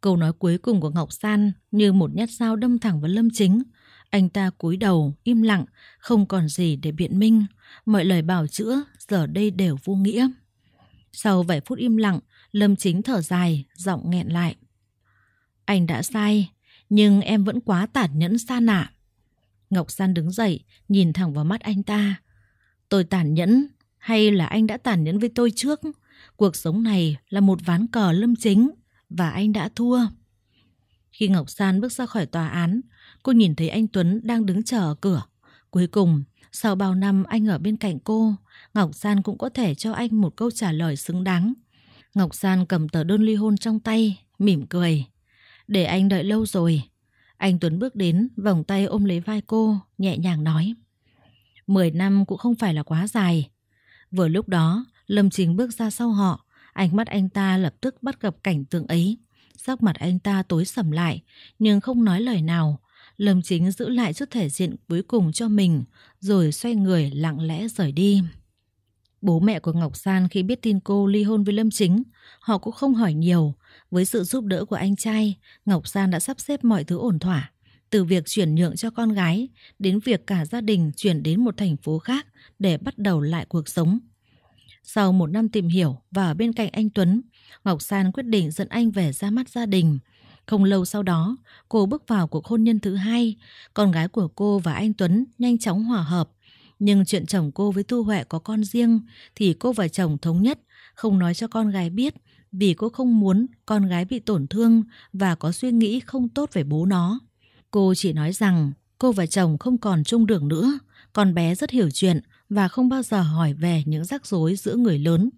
Câu nói cuối cùng của Ngọc San Như một nhát dao đâm thẳng vào Lâm Chính Anh ta cúi đầu, im lặng Không còn gì để biện minh Mọi lời bảo chữa giờ đây đều vô nghĩa Sau vài phút im lặng Lâm Chính thở dài, giọng nghẹn lại Anh đã sai Nhưng em vẫn quá tàn nhẫn xa nạ Ngọc San đứng dậy, nhìn thẳng vào mắt anh ta. Tôi tàn nhẫn, hay là anh đã tàn nhẫn với tôi trước? Cuộc sống này là một ván cờ lâm chính, và anh đã thua. Khi Ngọc San bước ra khỏi tòa án, cô nhìn thấy anh Tuấn đang đứng chờ ở cửa. Cuối cùng, sau bao năm anh ở bên cạnh cô, Ngọc San cũng có thể cho anh một câu trả lời xứng đáng. Ngọc San cầm tờ đơn ly hôn trong tay, mỉm cười. Để anh đợi lâu rồi, anh Tuấn bước đến, vòng tay ôm lấy vai cô, nhẹ nhàng nói. Mười năm cũng không phải là quá dài. Vừa lúc đó, Lâm Chính bước ra sau họ, ánh mắt anh ta lập tức bắt gặp cảnh tượng ấy. Sắc mặt anh ta tối sầm lại, nhưng không nói lời nào. Lâm Chính giữ lại chút thể diện cuối cùng cho mình, rồi xoay người lặng lẽ rời đi. Bố mẹ của Ngọc San khi biết tin cô ly hôn với Lâm Chính, họ cũng không hỏi nhiều, với sự giúp đỡ của anh trai, Ngọc San đã sắp xếp mọi thứ ổn thỏa. Từ việc chuyển nhượng cho con gái đến việc cả gia đình chuyển đến một thành phố khác để bắt đầu lại cuộc sống. Sau một năm tìm hiểu và ở bên cạnh anh Tuấn, Ngọc San quyết định dẫn anh về ra mắt gia đình. Không lâu sau đó, cô bước vào cuộc hôn nhân thứ hai. Con gái của cô và anh Tuấn nhanh chóng hòa hợp. Nhưng chuyện chồng cô với Tu Huệ có con riêng thì cô và chồng thống nhất, không nói cho con gái biết vì cô không muốn con gái bị tổn thương và có suy nghĩ không tốt về bố nó. Cô chỉ nói rằng cô và chồng không còn chung đường nữa, con bé rất hiểu chuyện và không bao giờ hỏi về những rắc rối giữa người lớn.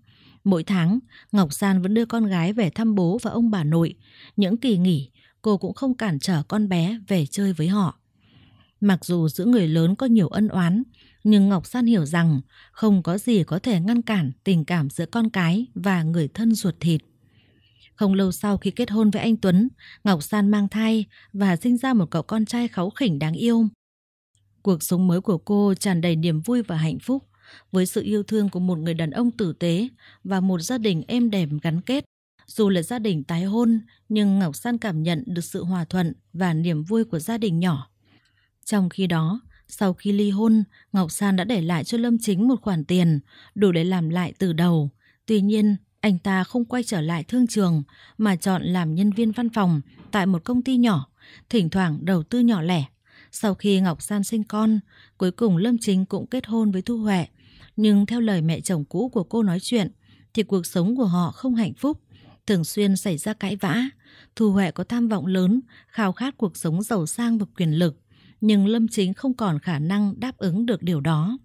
Mỗi tháng, Ngọc San vẫn đưa con gái về thăm bố và ông bà nội. Những kỳ nghỉ, cô cũng không cản trở con bé về chơi với họ. Mặc dù giữa người lớn có nhiều ân oán, nhưng Ngọc San hiểu rằng không có gì có thể ngăn cản tình cảm giữa con cái và người thân ruột thịt. Không lâu sau khi kết hôn với anh Tuấn, Ngọc San mang thai và sinh ra một cậu con trai kháu khỉnh đáng yêu. Cuộc sống mới của cô tràn đầy niềm vui và hạnh phúc với sự yêu thương của một người đàn ông tử tế và một gia đình êm đềm gắn kết. Dù là gia đình tái hôn, nhưng Ngọc San cảm nhận được sự hòa thuận và niềm vui của gia đình nhỏ. Trong khi đó, sau khi ly hôn, Ngọc San đã để lại cho Lâm Chính một khoản tiền, đủ để làm lại từ đầu. Tuy nhiên, anh ta không quay trở lại thương trường mà chọn làm nhân viên văn phòng tại một công ty nhỏ, thỉnh thoảng đầu tư nhỏ lẻ. Sau khi Ngọc San sinh con, cuối cùng Lâm Chính cũng kết hôn với Thu Huệ. Nhưng theo lời mẹ chồng cũ của cô nói chuyện, thì cuộc sống của họ không hạnh phúc, thường xuyên xảy ra cãi vã. Thu Huệ có tham vọng lớn, khao khát cuộc sống giàu sang và quyền lực nhưng Lâm Chính không còn khả năng đáp ứng được điều đó.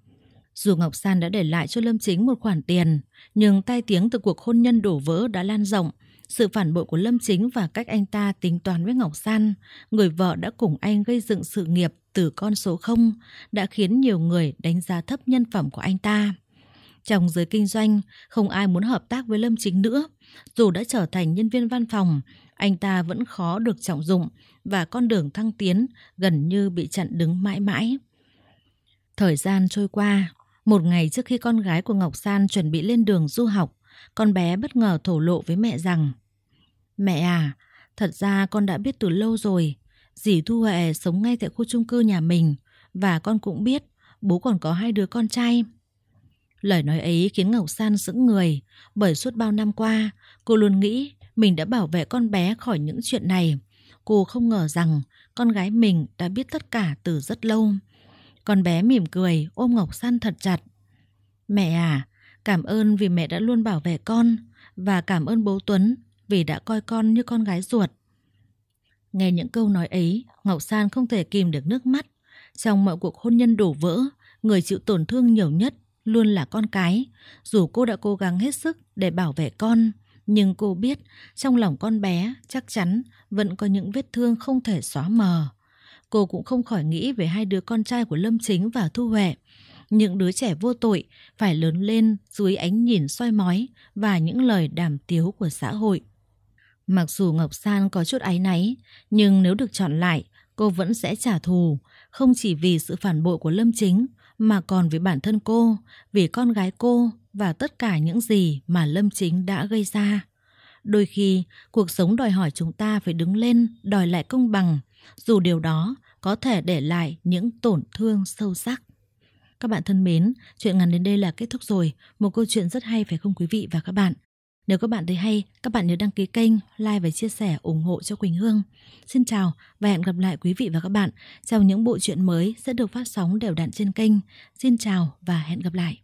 Dù Ngọc San đã để lại cho Lâm Chính một khoản tiền, nhưng tai tiếng từ cuộc hôn nhân đổ vỡ đã lan rộng. Sự phản bội của Lâm Chính và cách anh ta tính toán với Ngọc San, người vợ đã cùng anh gây dựng sự nghiệp từ con số 0, đã khiến nhiều người đánh giá thấp nhân phẩm của anh ta. Trong giới kinh doanh, không ai muốn hợp tác với Lâm Chính nữa. Dù đã trở thành nhân viên văn phòng, anh ta vẫn khó được trọng dụng và con đường thăng tiến gần như bị chặn đứng mãi mãi. Thời gian trôi qua, một ngày trước khi con gái của Ngọc San chuẩn bị lên đường du học, con bé bất ngờ thổ lộ với mẹ rằng Mẹ à, thật ra con đã biết từ lâu rồi, dì Thu Huệ sống ngay tại khu chung cư nhà mình và con cũng biết bố còn có hai đứa con trai. Lời nói ấy khiến Ngọc San sững người, bởi suốt bao năm qua, cô luôn nghĩ mình đã bảo vệ con bé khỏi những chuyện này. Cô không ngờ rằng con gái mình đã biết tất cả từ rất lâu. Con bé mỉm cười ôm Ngọc San thật chặt. Mẹ à, cảm ơn vì mẹ đã luôn bảo vệ con và cảm ơn bố Tuấn vì đã coi con như con gái ruột. Nghe những câu nói ấy, Ngọc San không thể kìm được nước mắt. Trong mọi cuộc hôn nhân đổ vỡ, người chịu tổn thương nhiều nhất luôn là con cái. Dù cô đã cố gắng hết sức để bảo vệ con, nhưng cô biết trong lòng con bé chắc chắn vẫn có những vết thương không thể xóa mờ. Cô cũng không khỏi nghĩ về hai đứa con trai của Lâm Chính và Thu Huệ. Những đứa trẻ vô tội phải lớn lên dưới ánh nhìn soi mói và những lời đàm tiếu của xã hội. Mặc dù Ngọc San có chút áy náy, nhưng nếu được chọn lại, cô vẫn sẽ trả thù, không chỉ vì sự phản bội của Lâm Chính, mà còn với bản thân cô, vì con gái cô và tất cả những gì mà Lâm Chính đã gây ra. Đôi khi, cuộc sống đòi hỏi chúng ta phải đứng lên đòi lại công bằng, dù điều đó có thể để lại những tổn thương sâu sắc. Các bạn thân mến, chuyện ngắn đến đây là kết thúc rồi. Một câu chuyện rất hay phải không quý vị và các bạn? Nếu các bạn thấy hay, các bạn nhớ đăng ký kênh, like và chia sẻ ủng hộ cho Quỳnh Hương. Xin chào và hẹn gặp lại quý vị và các bạn trong những bộ truyện mới sẽ được phát sóng đều đặn trên kênh. Xin chào và hẹn gặp lại.